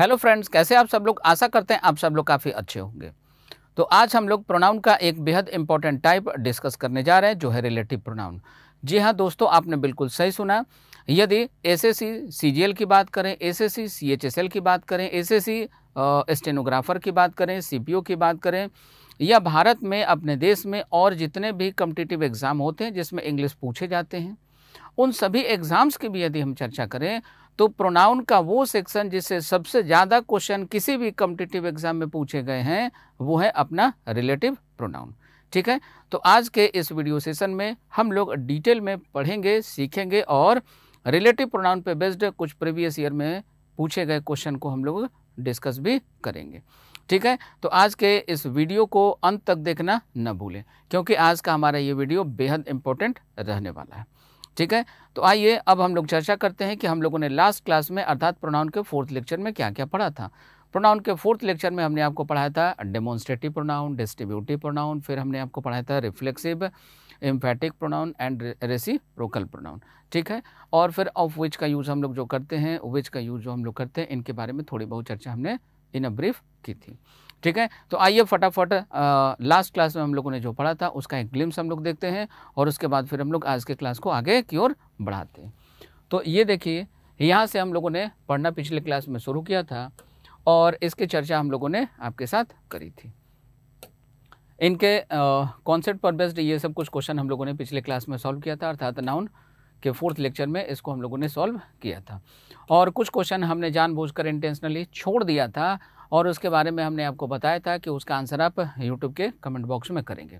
hello friends कैसे आप सब लोग आशा करते हैं आप सब लोग काफ़ी अच्छे होंगे तो आज हम लोग प्रोनाउन का एक बेहद इंपॉर्टेंट टाइप डिस्कस करने जा रहे हैं जो है रिलेटिव प्रोनाउन जी हाँ दोस्तों आपने बिल्कुल सही सुना यदि एस एस की बात करें एस एस की बात करें एस एस स्टेनोग्राफर की बात करें सी की बात करें या भारत में अपने देश में और जितने भी कम्पिटिटिव एग्ज़ाम होते हैं जिसमें इंग्लिश पूछे जाते हैं उन सभी एग्ज़ाम्स की भी यदि हम चर्चा करें तो प्रोनाउन का वो सेक्शन जिससे सबसे ज़्यादा क्वेश्चन किसी भी कॉम्पिटेटिव एग्जाम में पूछे गए हैं वो है अपना रिलेटिव प्रोनाउन ठीक है तो आज के इस वीडियो सेशन में हम लोग डिटेल में पढ़ेंगे सीखेंगे और रिलेटिव प्रोनाउन पे बेस्ड कुछ प्रीवियस ईयर में पूछे गए क्वेश्चन को हम लोग डिस्कस भी करेंगे ठीक है तो आज के इस वीडियो को अंत तक देखना न भूलें क्योंकि आज का हमारा ये वीडियो बेहद इंपॉर्टेंट रहने वाला है ठीक है तो आइए अब हम लोग चर्चा करते हैं कि हम लोगों ने लास्ट क्लास में अर्थात प्रोनाउन के फोर्थ लेक्चर में क्या क्या पढ़ा था प्रोनाउन के फोर्थ लेक्चर में हमने आपको पढ़ाया था डेमोन्स्ट्रेटिव प्रोनाउन डिस्ट्रीब्यूटिव प्रोनाउन फिर हमने आपको पढ़ाया था reflexive emphatic pronoun and reciprocal pronoun ठीक है और फिर ऑफ विच का यूज़ हम लोग जो करते हैं विच का यूज़ जो हम लोग करते हैं इनके बारे में थोड़ी बहुत चर्चा हमने इन अ ब्रीफ की थी ठीक है तो आइए फटाफट लास्ट क्लास में हम लोगों ने जो पढ़ा था उसका एक ग्लिम्स हम लोग देखते हैं और उसके बाद फिर हम लोग आज के क्लास को आगे की ओर बढ़ाते हैं तो ये देखिए यहाँ से हम लोगों ने पढ़ना पिछले क्लास में शुरू किया था और इसकी चर्चा हम लोगों ने आपके साथ करी थी इनके कॉन्सेप्ट पर बेस्ड ये सब कुछ क्वेश्चन हम लोगों ने पिछले क्लास में सॉल्व किया था अर्थात नाउन के फोर्थ लेक्चर में इसको हम लोगों ने सॉल्व किया था और कुछ क्वेश्चन हमने जानबूझकर इंटेंशनली छोड़ दिया था और उसके बारे में हमने आपको बताया था कि उसका आंसर आप यूट्यूब के कमेंट बॉक्स में करेंगे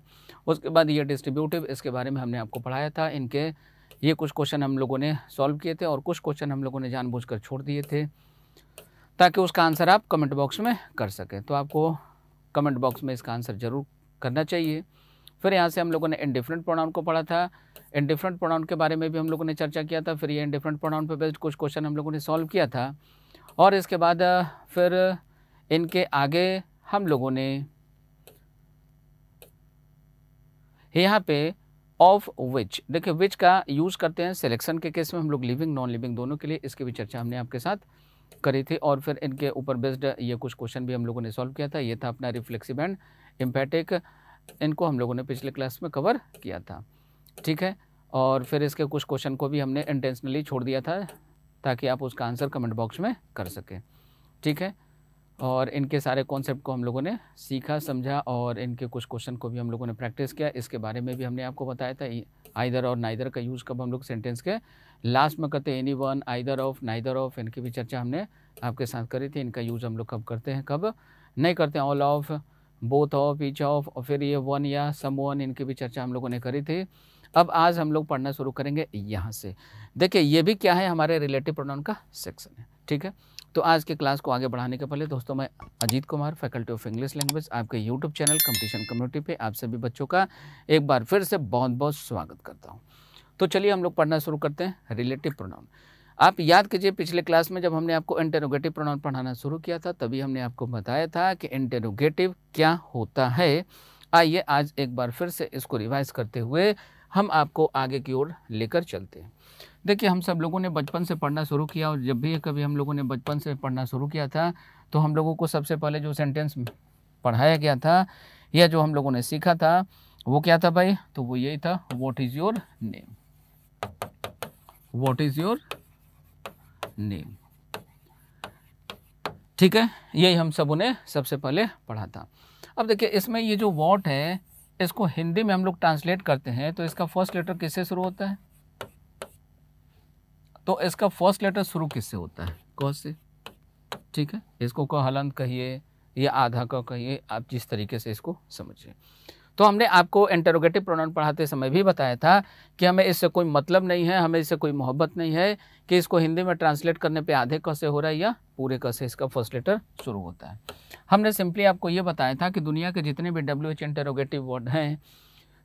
उसके बाद ये डिस्ट्रीब्यूटिव इसके बारे में हमने आपको पढ़ाया था इनके ये कुछ क्वेश्चन हम लोगों ने सॉल्व किए थे और कुछ क्वेश्चन हम लोगों ने जानबूझ छोड़ दिए थे ताकि उसका आंसर आप कमेंट बॉक्स में कर सकें तो आपको कमेंट बॉक्स में इसका आंसर ज़रूर करना चाहिए फिर यहाँ से हम लोगों ने डिफरेंट प्रोनाउन को पढ़ा था डिफरेंट प्रोनाउन के बारे में भी हम लोगों ने चर्चा किया था फिर ये डिफरेंट प्रोनाउन पर बेस्ड कुछ क्वेश्चन हम लोगों ने सॉल्व किया था और इसके बाद फिर इनके आगे हम लोगों ने यहाँ पे ऑफ विच देखिए विच का यूज़ करते हैं सिलेक्शन के केस में हम लोग लिविंग नॉन लिविंग दोनों के लिए इसकी भी चर्चा हमने आपके साथ करी थी और फिर इनके ऊपर बेस्ड ये कुछ क्वेश्चन भी हम लोगों ने सॉल्व किया था ये था अपना रिफ्लेक्सिव एंड इम्पैटिक इनको हम लोगों ने पिछले क्लास में कवर किया था ठीक है और फिर इसके कुछ क्वेश्चन को भी हमने इंटेंशनली छोड़ दिया था ताकि आप उसका आंसर कमेंट बॉक्स में कर सकें ठीक है और इनके सारे कॉन्सेप्ट को हम लोगों ने सीखा समझा और इनके कुछ क्वेश्चन को भी हम लोगों ने प्रैक्टिस किया इसके बारे में भी हमने आपको बताया था आइदर और नाइदर का यूज़ कब हम लोग सेंटेंस के लास्ट में करते any one either of neither of इनकी भी चर्चा हमने आपके साथ करी थी इनका यूज़ हम लोग कब करते हैं कब नहीं करते all of both of each of और फिर ये वन या सम वन इनकी भी चर्चा हम लोगों ने करी थी अब आज हम लोग पढ़ना शुरू करेंगे यहाँ से देखिए ये भी क्या है हमारे रिलेटिव प्रोनाउन का सेक्शन है ठीक है तो आज के क्लास को आगे बढ़ाने के पहले दोस्तों मैं Ajit Kumar faculty of English language आपके यूट्यूब चैनल कंपटीशन कम्युनिटी पे आप सभी बच्चों का एक बार फिर से बहुत बहुत स्वागत करता हूँ तो चलिए हम लोग पढ़ना शुरू करते हैं रिलेटिव प्रोनाउन आप याद कीजिए पिछले क्लास में जब हमने आपको इंटेरोगेटिव प्रोनाउन पढ़ाना शुरू किया था तभी हमने आपको बताया था कि इंटेरोगेटिव क्या होता है आइए आज एक बार फिर से इसको रिवाइज करते हुए हम आपको आगे की ओर लेकर चलते हैं देखिए हम सब लोगों ने बचपन से पढ़ना शुरू किया और जब भी कभी हम लोगों ने बचपन से पढ़ना शुरू किया था तो हम लोगों को सबसे पहले जो सेंटेंस पढ़ाया गया था या जो हम लोगों ने सीखा था वो क्या था भाई तो वो यही था what is your name what is your name ठीक है यही हम सब उन्हें सबसे पहले पढ़ा था अब देखिए इसमें ये जो वॉट है इसको हिंदी में हम लोग ट्रांसलेट करते हैं तो इसका फर्स्ट लेटर किससे शुरू होता है तो इसका फर्स्ट लेटर शुरू किससे होता है कौ से ठीक है इसको क हलंत कहिए या आधा क कहिए आप जिस तरीके से इसको समझिए तो हमने आपको इंटरोगेटिव प्रोनाउन पढ़ाते समय भी बताया था कि हमें इससे कोई मतलब नहीं है हमें इससे कोई मोहब्बत नहीं है कि इसको हिंदी में ट्रांसलेट करने पे आधे क से हो रहा है या पूरे क से इसका फर्स्ट लेटर शुरू होता है हमने सिंपली आपको ये बताया था कि दुनिया के जितने भी डब्ल्यू एच इंटरोगेटिव वर्ड हैं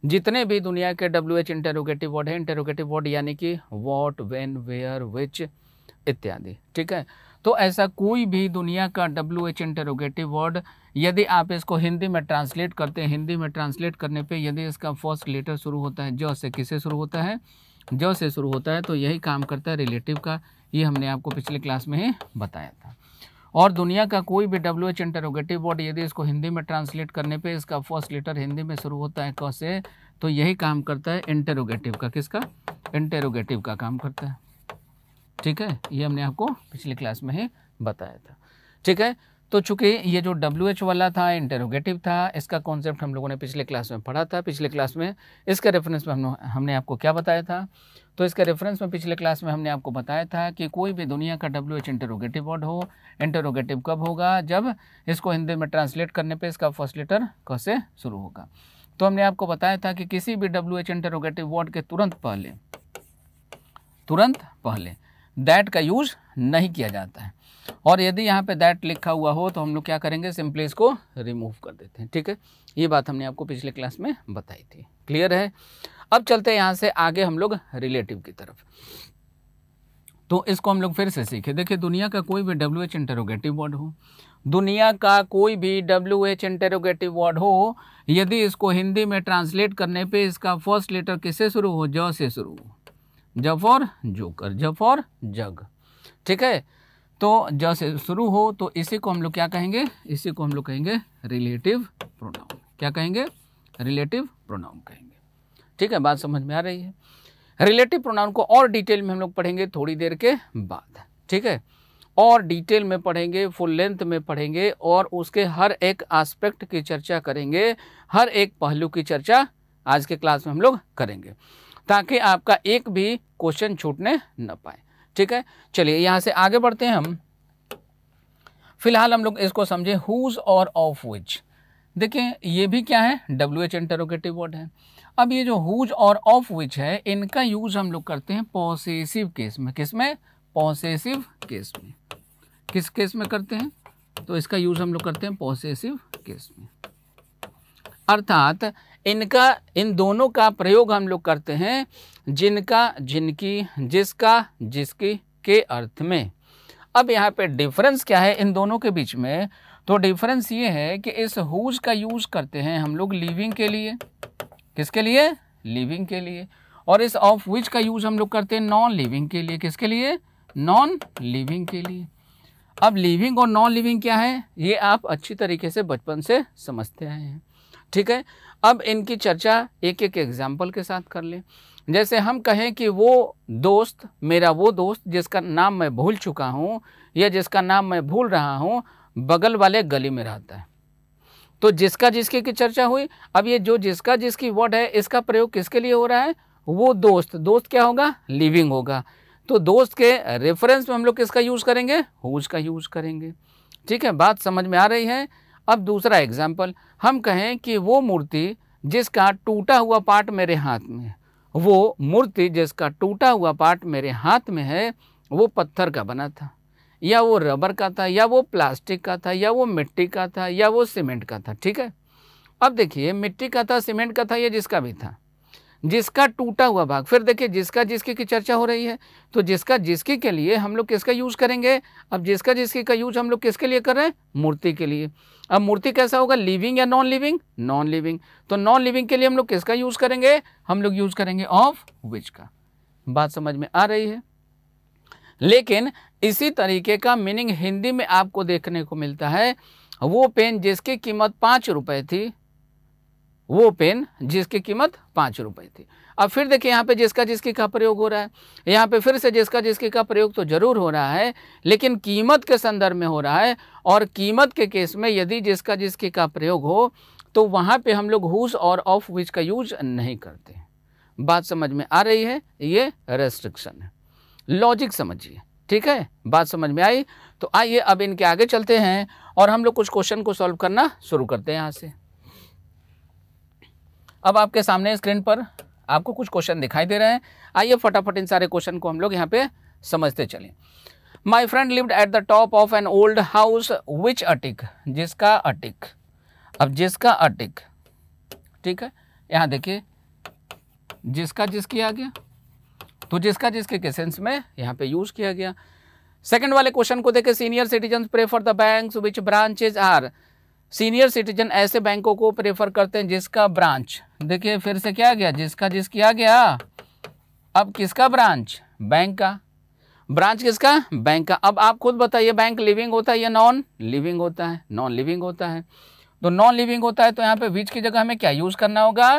जितने भी दुनिया के डब्ल्यू एच इंटेरोगेटिव वर्ड है इंटेरोगेटिव वर्ड यानी कि वॉट वेन वेयर विच इत्यादि ठीक है तो ऐसा कोई भी दुनिया का डब्ल्यू एच इंटेरोगेटिव वर्ड यदि आप इसको हिंदी में ट्रांसलेट करते हैं हिंदी में ट्रांसलेट करने पे यदि इसका फर्स्ट लेटर शुरू होता है ज से किसे शुरू होता है ज से शुरू होता है तो यही काम करता है रिलेटिव का ये हमने आपको पिछले क्लास में ही बताया था और दुनिया का कोई भी डब्ल्यू एच इंटरोगेटिव वर्ड यदि इसको हिंदी में ट्रांसलेट करने पे इसका फर्स्ट लेटर हिंदी में शुरू होता है क से तो यही काम करता है इंटेरोगेटिव का किसका इंटेरोगेटिव का काम करता है ठीक है ये हमने आपको पिछली क्लास में ही बताया था ठीक है तो चूंकि ये जो डब्ल्यू एच वाला था इंटरोगेटिव था इसका कॉन्सेप्ट हम लोगों ने पिछले क्लास में पढ़ा था पिछले क्लास में इसके रेफरेंस में हम हमने आपको क्या बताया था तो इसके रेफरेंस में पिछले क्लास में हमने आपको बताया था कि कोई भी दुनिया का डब्ल्यू एच इंटरोगेटिव वर्ड हो इंटरोगेटिव कब होगा जब इसको हिंदी में ट्रांसलेट करने पर इसका फर्स्ट लेटर क से शुरू होगा तो हमने आपको बताया था कि किसी भी डब्ल्यू एच इंटरोगेटिव वर्ड के तुरंत पहले तुरंत पहले दैट का यूज़ नहीं किया जाता है और यदि यहाँ पे दैट लिखा हुआ हो तो हम लोग क्या करेंगे सिंपली इसको रिमूव कर देते हैं ठीक है ये बात हमने आपको पिछले क्लास में बताई थी क्लियर है अब चलते हैं यहाँ से आगे हम लोग रिलेटिव की तरफ तो इसको हम लोग फिर से सीखे देखिए दुनिया का कोई भी डब्ल्यू एच इंटेरोगेटिव वर्ड हो दुनिया का कोई भी डब्ल्यू एच इंटेरोगेटिव वर्ड हो यदि इसको हिंदी में ट्रांसलेट करने पे इसका फर्स्ट लेटर किससे शुरू हो ज से शुरू हो जफ और जोकर जफ और जग ठीक है तो जैसे शुरू हो तो इसी को हम लोग क्या कहेंगे इसी को हम लोग कहेंगे रिलेटिव प्रोनाउन क्या कहेंगे रिलेटिव प्रोनाउन कहेंगे ठीक है बात समझ में आ रही है रिलेटिव प्रोनाउन को और डिटेल में हम लोग पढ़ेंगे थोड़ी देर के बाद ठीक है और डिटेल में पढ़ेंगे फुल लेंथ में पढ़ेंगे और उसके हर एक आस्पेक्ट की चर्चा करेंगे हर एक पहलू की चर्चा आज के क्लास में हम लोग करेंगे ताकि आपका एक भी क्वेश्चन छूटने न पाए ठीक है चलिए यहां से आगे बढ़ते हैं हम फिलहाल हम लोग इसको समझे हुज और ऑफ विच देखिए ये भी क्या है डब्ल्यू एच इंटरोगेटिव वर्ड है अब ये जो हुज और ऑफ विच है इनका यूज हम लोग करते हैं पॉसेसिव केस में किस में पॉसेसिव केस में किस केस में करते हैं तो इसका यूज हम लोग करते हैं पॉसेसिव केस में अर्थात इनका इन दोनों का प्रयोग हम लोग करते हैं जिनका जिनकी जिसका जिसकी के अर्थ में अब यहाँ पे डिफरेंस क्या है इन दोनों के बीच में तो डिफरेंस ये है कि इस हुज का यूज़ करते हैं हम लोग लिविंग के लिए किसके लिए लिविंग के लिए और इस ऑफ विच का यूज़ हम लोग करते हैं नॉन लिविंग के लिए किसके लिए नॉन लिविंग के लिए अब लिविंग और नॉन लिविंग क्या है ये आप अच्छी तरीके से बचपन से समझते आए हैं ठीक है अब इनकी चर्चा एक एक एग्जाम्पल के साथ कर लें जैसे हम कहें कि वो दोस्त मेरा वो दोस्त जिसका नाम मैं भूल चुका हूँ या जिसका नाम मैं भूल रहा हूँ बगल वाले गली में रहता है तो जिसका जिसकी की चर्चा हुई अब ये जो जिसका जिसकी वर्ड है इसका प्रयोग किसके लिए हो रहा है वो दोस्त दोस्त क्या होगा लिविंग होगा तो दोस्त के रेफरेंस में हम लोग किसका यूज़ करेंगे हुज का यूज़ करेंगे ठीक है बात समझ में आ रही है अब दूसरा एग्जाम्पल हम कहें कि वो मूर्ति जिसका टूटा हुआ पार्ट मेरे हाथ में है वो मूर्ति जिसका टूटा हुआ पार्ट मेरे हाथ में है वो पत्थर का बना था या वो रबर का था या वो प्लास्टिक का था या वो मिट्टी का था या वो सीमेंट का था ठीक है अब देखिए मिट्टी का था सीमेंट का था या जिसका भी था जिसका टूटा हुआ भाग फिर देखिए जिसका जिसके की चर्चा हो रही है तो जिसका जिसके के लिए हम लोग किसका यूज़ करेंगे अब जिसका जिसके का यूज़ हम लोग किसके लिए कर रहे हैं मूर्ति के लिए अब मूर्ति कैसा होगा लिविंग या नॉन लिविंग नॉन लिविंग तो नॉन लिविंग के लिए हम लोग किसका यूज़ करेंगे हम लोग यूज़ करेंगे ऑफ विच का बात समझ में आ रही है लेकिन इसी तरीके का मीनिंग हिंदी में आपको देखने को मिलता है वो पेन जिसकी कीमत पाँच रुपए थी वो पेन जिसकी कीमत पाँच रुपये थी अब फिर देखिए यहाँ पे जिसका जिसकी का प्रयोग हो रहा है यहाँ पे फिर से जिसका जिसकी का प्रयोग तो ज़रूर हो रहा है लेकिन कीमत के संदर्भ में हो रहा है और कीमत के केस में यदि जिसका जिसकी का प्रयोग हो तो वहाँ पे हम लोग हुज और ऑफ विच का यूज नहीं करते बात समझ में आ रही है ये रेस्ट्रिक्शन है लॉजिक समझिए ठीक है बात समझ में आई तो आइए अब इनके आगे चलते हैं और हम लोग कुछ क्वेश्चन को सॉल्व करना शुरू करते हैं यहाँ से अब आपके सामने स्क्रीन पर आपको कुछ क्वेश्चन दिखाई दे रहे हैं आइए फटाफट इन सारे क्वेश्चन को हम लोग यहाँ पे समझते चलें my friend lived at the top of an old house which attic जिसका अटिक अब जिसका अटिक ठीक है यहाँ देखिए जिसका जिस किया गया तो जिसका जिसके के सेंस में यहाँ पे यूज किया गया सेकंड वाले क्वेश्चन को देखे senior citizen prefer the banks which branches are senior citizen ऐसे बैंकों को प्रेफर करते हैं जिसका ब्रांच देखिए फिर से क्या गया जिसका जिस किया गया अब किसका ब्रांच बैंक का ब्रांच किसका बैंक का अब आप खुद बताइए बैंक लिविंग होता है या नॉन लिविंग होता है नॉन लिविंग होता है तो नॉन लिविंग होता है तो यहाँ पे विच की जगह हमें क्या यूज़ करना होगा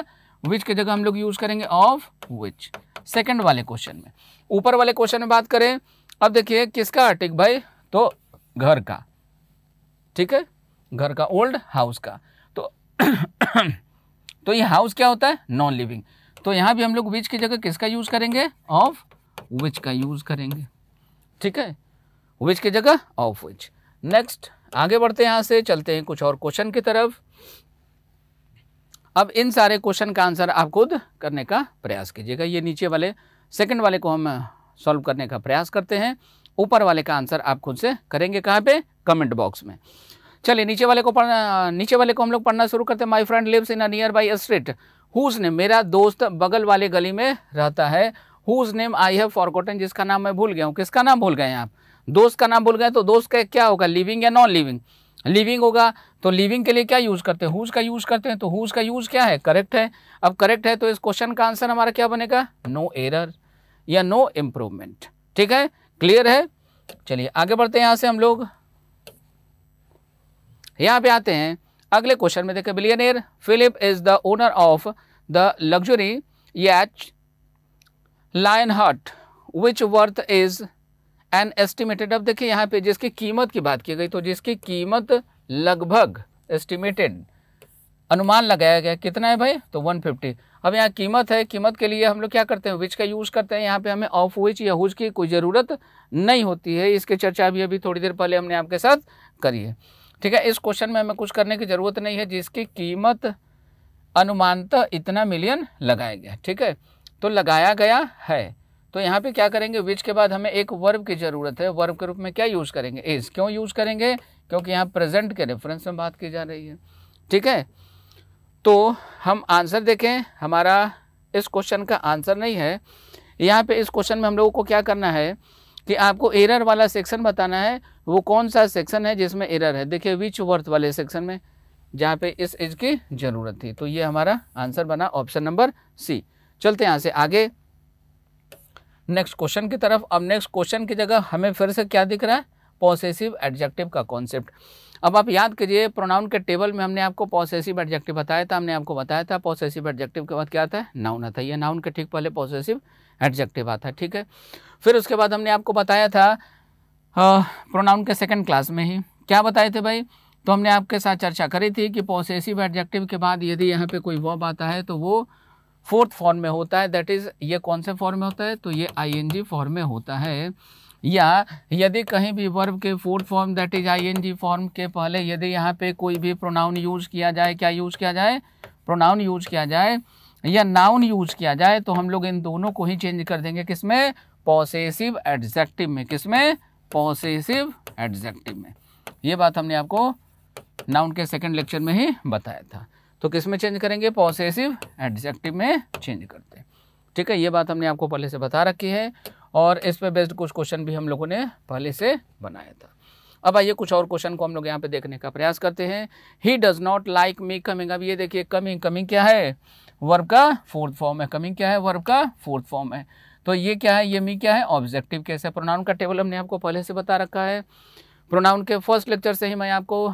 विच की जगह हम लोग यूज़ करेंगे ऑफ विच सेकंड वाले क्वेश्चन में ऊपर वाले क्वेश्चन में बात करें अब देखिए किसका टिक भाई तो घर का ठीक है घर का ओल्ड हाउस का तो तो ये हाउस क्या होता है नॉन लिविंग तो यहाँ भी हम लोग विच की जगह किसका यूज़ करेंगे ऑफ विच का यूज़ करेंगे ठीक है विच की जगह ऑफ विच नेक्स्ट आगे बढ़ते हैं यहाँ से चलते हैं कुछ और क्वेश्चन की तरफ अब इन सारे क्वेश्चन का आंसर आप खुद करने का प्रयास कीजिएगा ये नीचे वाले सेकंड वाले को हम सॉल्व करने का प्रयास करते हैं ऊपर वाले का आंसर आप खुद से करेंगे कहाँ पे कमेंट बॉक्स में चलिए नीचे वाले को पढ़ना नीचे वाले को हम लोग पढ़ना शुरू करते हैं my friend lives in a nearby street whose name मेरा दोस्त बगल वाले गली में रहता है whose name I have forgotten जिसका नाम मैं भूल गया हूँ किसका नाम भूल गए हैं आप दोस्त का नाम भूल गए तो दोस्त का क्या होगा लिविंग या नॉन लिविंग लिविंग होगा तो लिविंग के लिए क्या यूज़ करते हैं हुज का यूज़ करते हैं तो हुज का यूज़ क्या है करेक्ट है अब करेक्ट है तो इस क्वेश्चन का आंसर हमारा क्या बनेगा नो एरर या नो इम्प्रूवमेंट ठीक है क्लियर है चलिए आगे बढ़ते हैं यहाँ से हम लोग यहाँ पे आते हैं अगले क्वेश्चन में देखें billionaire Philip is the owner of the luxury yacht Lionheart which worth is an estimated अब देखिए यहाँ पे जिसकी कीमत की बात की गई तो जिसकी कीमत लगभग एस्टिमेटेड अनुमान लगाया गया कितना है भाई तो 150 अब यहाँ कीमत है कीमत के लिए हम लोग क्या करते हैं विच का यूज़ करते हैं यहाँ पे हमें ऑफ विच या हुज की कोई ज़रूरत नहीं होती है इसकी चर्चा भी अभी थोड़ी देर पहले हमने आपके साथ करी है ठीक है इस क्वेश्चन में हमें कुछ करने की ज़रूरत नहीं है जिसकी कीमत अनुमानतः इतना मिलियन लगाया गया ठीक है तो लगाया गया है तो यहाँ पे क्या करेंगे विच के बाद हमें एक वर्ब की ज़रूरत है वर्ब के रूप में क्या यूज़ करेंगे इस क्यों यूज़ करेंगे क्योंकि यहाँ प्रेजेंट के रेफरेंस में बात की जा रही है ठीक है तो हम आंसर देखें हमारा इस क्वेश्चन का आंसर नहीं है यहाँ पे इस क्वेश्चन में हम लोगों को क्या करना है कि आपको एरर वाला सेक्शन बताना है वो कौन सा सेक्शन है जिसमें एरर है देखिए विच वर्थ वाले सेक्शन में जहाँ पे इस एज की ज़रूरत थी तो ये हमारा आंसर बना ऑप्शन नंबर सी चलते यहाँ से आगे नेक्स्ट क्वेश्चन की तरफ अब नेक्स्ट क्वेश्चन की जगह हमें फिर से क्या दिख रहा है पॉसेसिव एडजेक्टिव का कॉन्सेप्ट अब आप याद करिए प्रोनाउन के टेबल में हमने आपको पॉसेसिव एडजेक्टिव बताया था हमने आपको बताया था पॉसेसिव एडजेक्टिव के बाद क्या आता है नाउन आता है ये नाउन के ठीक पहले पॉसेसिव एडजेक्टिव आता है ठीक है फिर उसके बाद हमने आपको बताया था प्रोनाउन के सेकेंड क्लास में ही क्या बताए थे भाई तो हमने आपके साथ चर्चा करी थी कि पॉसेसिव एडजेक्टिव के बाद यदि यहाँ पे कोई वॉब आता है तो वो फोर्थ फॉर्म में होता है दैट इज़ ये कौन से फॉर्म में होता है तो ये जी फॉर्म में होता है या यदि कहीं भी वर्ब के fourth form that is I N G form के पहले यदि यहाँ पे कोई भी प्रोनाउन यूज किया जाए क्या यूज किया जाए प्रोनाउन यूज किया जाए या नाउन यूज किया जाए तो हम लोग इन दोनों को ही चेंज कर देंगे किसमें पॉसेसिव एडजेक्टिव में किसमें पॉसेसिव एडजेक्टिव में ये बात हमने आपको नाउन के सेकेंड लेक्चर में ही बताया था तो किस में चेंज करेंगे पॉसेसिव एडजेक्टिव में चेंज करते हैं ठीक है ये बात हमने आपको पहले से बता रखी है और इस पे बेस्ड कुछ क्वेश्चन भी हम लोगों ने पहले से बनाया था अब आइए कुछ और क्वेश्चन को हम लोग यहाँ पे देखने का प्रयास करते हैं he does not like me coming अब ये देखिए कमिंग कमिंग क्या है वर्ब का फोर्थ फॉर्म है कमिंग क्या है वर्ब का फोर्थ फॉर्म है तो ये क्या है ये मी क्या है ऑब्जेक्टिव कैसे प्रोनाउन का टेबल हमने आपको पहले से बता रखा है प्रोनाउन के फर्स्ट लेक्चर से ही मैं आपको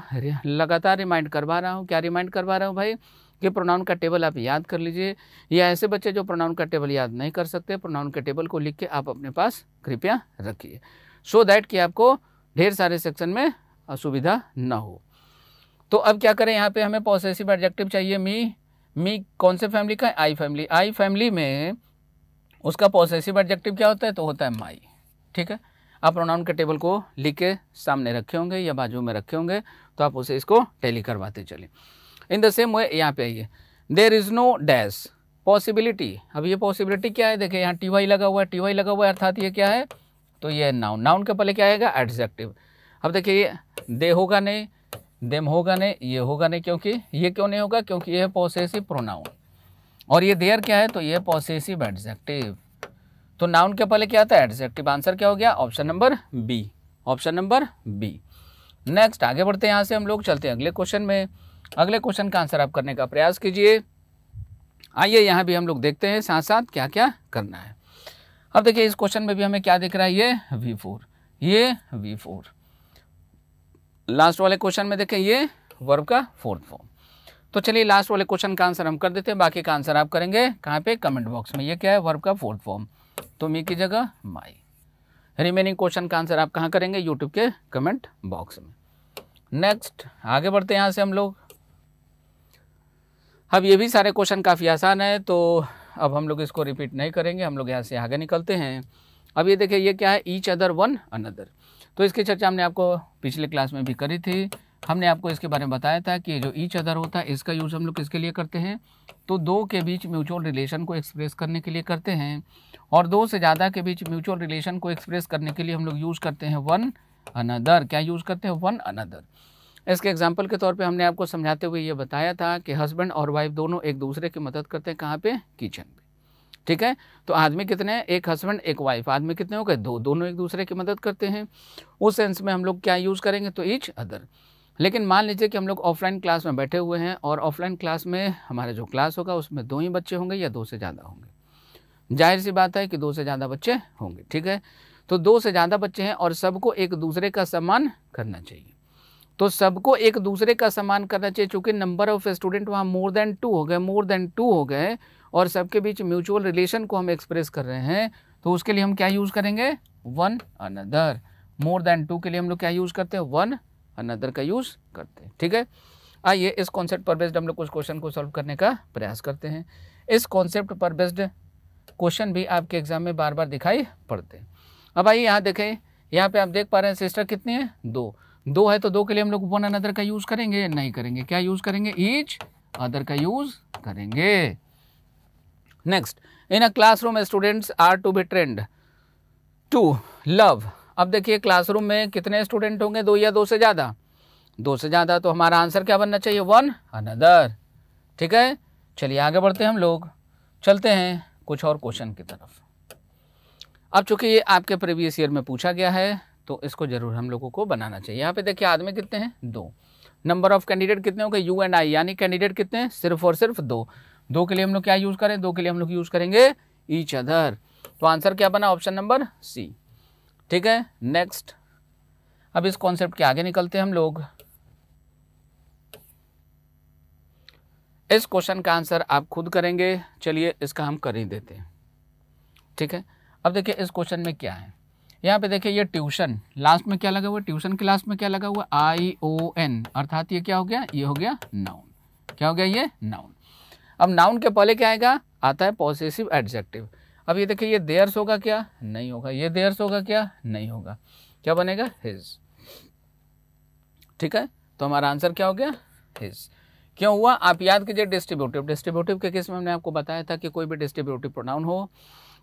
लगातार रिमाइंड करवा रहा हूँ क्या रिमाइंड करवा रहा हूँ भाई कि प्रोनाउन का टेबल आप याद कर लीजिए या ऐसे बच्चे जो प्रोनाउन का टेबल याद नहीं कर सकते प्रोनाउन के टेबल को लिख के आप अपने पास कृपया रखिए सो दैट कि आपको ढेर सारे सेक्शन में असुविधा ना हो तो अब क्या करें यहाँ पे हमें पॉसेसिव एडजेक्टिव चाहिए मी मी कौन से फैमिली का है आई फैमिली आई फैमिली में उसका पॉसेसिव एडजेक्टिव क्या होता है तो होता है माई ठीक है आप प्रोनाउन के टेबल को लिख के सामने रखे होंगे या बाजू में रखे होंगे तो आप उसे इसको टैली करवाते चलें इन द सेम वे यहाँ पे आइए there is no dash possibility अब ये पॉसिबिलिटी क्या है देखिए यहाँ टी वाई लगा हुआ है टी वाई लगा हुआ है अर्थात ये क्या है तो ये नाउन नाउन के पहले क्या आएगा एडजेक्टिव अब देखिए दे होगा नहीं देम होगा नहीं ये होगा नहीं क्योंकि ये क्यों नहीं होगा क्योंकि ये पॉसेसिव प्रोनाउन और ये देयर क्या है तो ये पॉसेसिव एडजेक्टिव तो नाउन के पहले क्या आता है एडजेक्टिव आंसर क्या हो गया option number B option number B next आगे बढ़ते हैं यहाँ से हम लोग चलते हैं अगले क्वेश्चन में अगले क्वेश्चन का आंसर आप करने का प्रयास कीजिए आइए यहाँ भी हम लोग देखते हैं साथ साथ क्या क्या करना है अब देखिए इस क्वेश्चन में भी हमें क्या दिख रहा है ये वी फोर ये वी फोर लास्ट वाले क्वेश्चन में देखें ये वर्ब का फोर्थ फॉर्म तो चलिए लास्ट वाले क्वेश्चन का आंसर हम कर देते हैं बाकी का आंसर आप करेंगे कहाँ पे कमेंट बॉक्स में ये क्या है वर्ब का फोर्थ फॉर्म तो मी की जगह माई रिमेनिंग क्वेश्चन का आंसर आप कहाँ करेंगे यूट्यूब के कमेंट बॉक्स में नेक्स्ट आगे बढ़ते हैं यहाँ से हम लोग अब ये भी सारे क्वेश्चन काफ़ी आसान है तो अब हम लोग इसको रिपीट नहीं करेंगे हम लोग यहाँ से आगे निकलते हैं अब ये देखिए ये क्या है ईच अदर वन अनदर तो इसकी चर्चा हमने आपको पिछले क्लास में भी करी थी हमने आपको इसके बारे में बताया था कि जो ईच अदर होता है इसका यूज़ हम लोग किसके लिए करते हैं तो दो के बीच म्यूचुअल रिलेशन को एक्सप्रेस करने के लिए करते हैं और दो से ज़्यादा के बीच म्यूचुअल रिलेशन को एक्सप्रेस करने के लिए हम लोग यूज़ करते हैं वन अनदर क्या यूज़ करते हैं वन अनदर इसके एग्जाम्पल के तौर पे हमने आपको समझाते हुए ये बताया था कि हस्बैंड और वाइफ दोनों एक दूसरे की मदद करते हैं कहाँ पे किचन पे ठीक है तो आदमी कितने हैं एक हस्बैंड एक वाइफ आदमी कितने हो गए दो दोनों एक दूसरे की मदद करते हैं उस सेंस में हम लोग क्या यूज़ करेंगे तो ईच अदर लेकिन मान लीजिए कि हम लोग ऑफलाइन क्लास में बैठे हुए हैं और ऑफलाइन क्लास में हमारा जो क्लास होगा उसमें दो ही बच्चे होंगे या दो से ज़्यादा होंगे जाहिर सी बात है कि दो से ज़्यादा बच्चे होंगे ठीक है तो दो से ज़्यादा बच्चे हैं और सबको एक दूसरे का सम्मान करना चाहिए तो सबको एक दूसरे का सम्मान करना चाहिए चूंकि नंबर ऑफ स्टूडेंट वहाँ मोर देन टू हो गए मोर देन टू हो गए और सबके बीच म्यूचुअल रिलेशन को हम एक्सप्रेस कर रहे हैं तो उसके लिए हम क्या यूज़ करेंगे one another more than two के लिए हम लोग क्या यूज़ करते हैं वन अनदर का यूज़ करते हैं ठीक है आइए इस कॉन्सेप्ट पर बेस्ड हम लोग कुछ क्वेश्चन को सॉल्व करने का प्रयास करते हैं इस कॉन्सेप्ट पर बेस्ड क्वेश्चन भी आपके एग्जाम में बार बार दिखाई पड़ते हैं अब आइए यहाँ देखें यहाँ पे आप देख पा रहे हैं सिस्टर कितनी है दो दो है तो दो के लिए हम लोग वन एन अदर का यूज़ करेंगे नहीं करेंगे क्या यूज़ करेंगे ईच अदर का यूज़ करेंगे next in a classroom students are to be trained to love अब देखिए क्लासरूम में कितने स्टूडेंट होंगे दो या दो से ज़्यादा दो से ज़्यादा तो हमारा आंसर क्या बनना चाहिए वन अनदर ठीक है चलिए आगे बढ़ते हैं हम लोग चलते हैं कुछ और क्वेश्चन की तरफ अब चूंकि ये आपके प्रीवियस ईयर में पूछा गया है तो इसको ज़रूर हम लोगों को बनाना चाहिए यहाँ पे देखिए आदमी कितने हैं दो नंबर ऑफ कैंडिडेट कितने होंगे यू एंड आई यानी कैंडिडेट कितने हैं सिर्फ और सिर्फ दो दो के लिए हम लोग क्या यूज़ करें दो के लिए हम लोग यूज़ करेंगे ईच अदर तो आंसर क्या बना ऑप्शन नंबर सी ठीक है नेक्स्ट अब इस कॉन्सेप्ट के आगे निकलते हैं हम लोग इस क्वेश्चन का आंसर आप खुद करेंगे चलिए इसका हम कर ही देते हैं ठीक है अब देखिए इस क्वेश्चन में क्या है यहाँ पे देखिए ये ट्यूशन लास्ट में क्या लगा हुआ ट्यूशन के लास्ट में क्या लगा हुआ आई ओ एन अर्थात ये क्या हो गया ये हो गया नाउन क्या हो गया ये नाउन अब नाउन के पहले क्या आएगा आता है पॉजिटिव एडजेक्टिव अब ये देखिए ये देयर्स होगा क्या नहीं होगा ये देयर्स होगा क्या नहीं होगा क्या बनेगा हिज ठीक है तो हमारा आंसर क्या हो गया हिज क्यों हुआ आप याद कीजिए डिस्ट्रीब्यूटिव डिस्ट्रीब्यूटिव के केस में हमने आपको बताया था कि कोई भी डिस्ट्रीब्यूटिव प्रोनाउन हो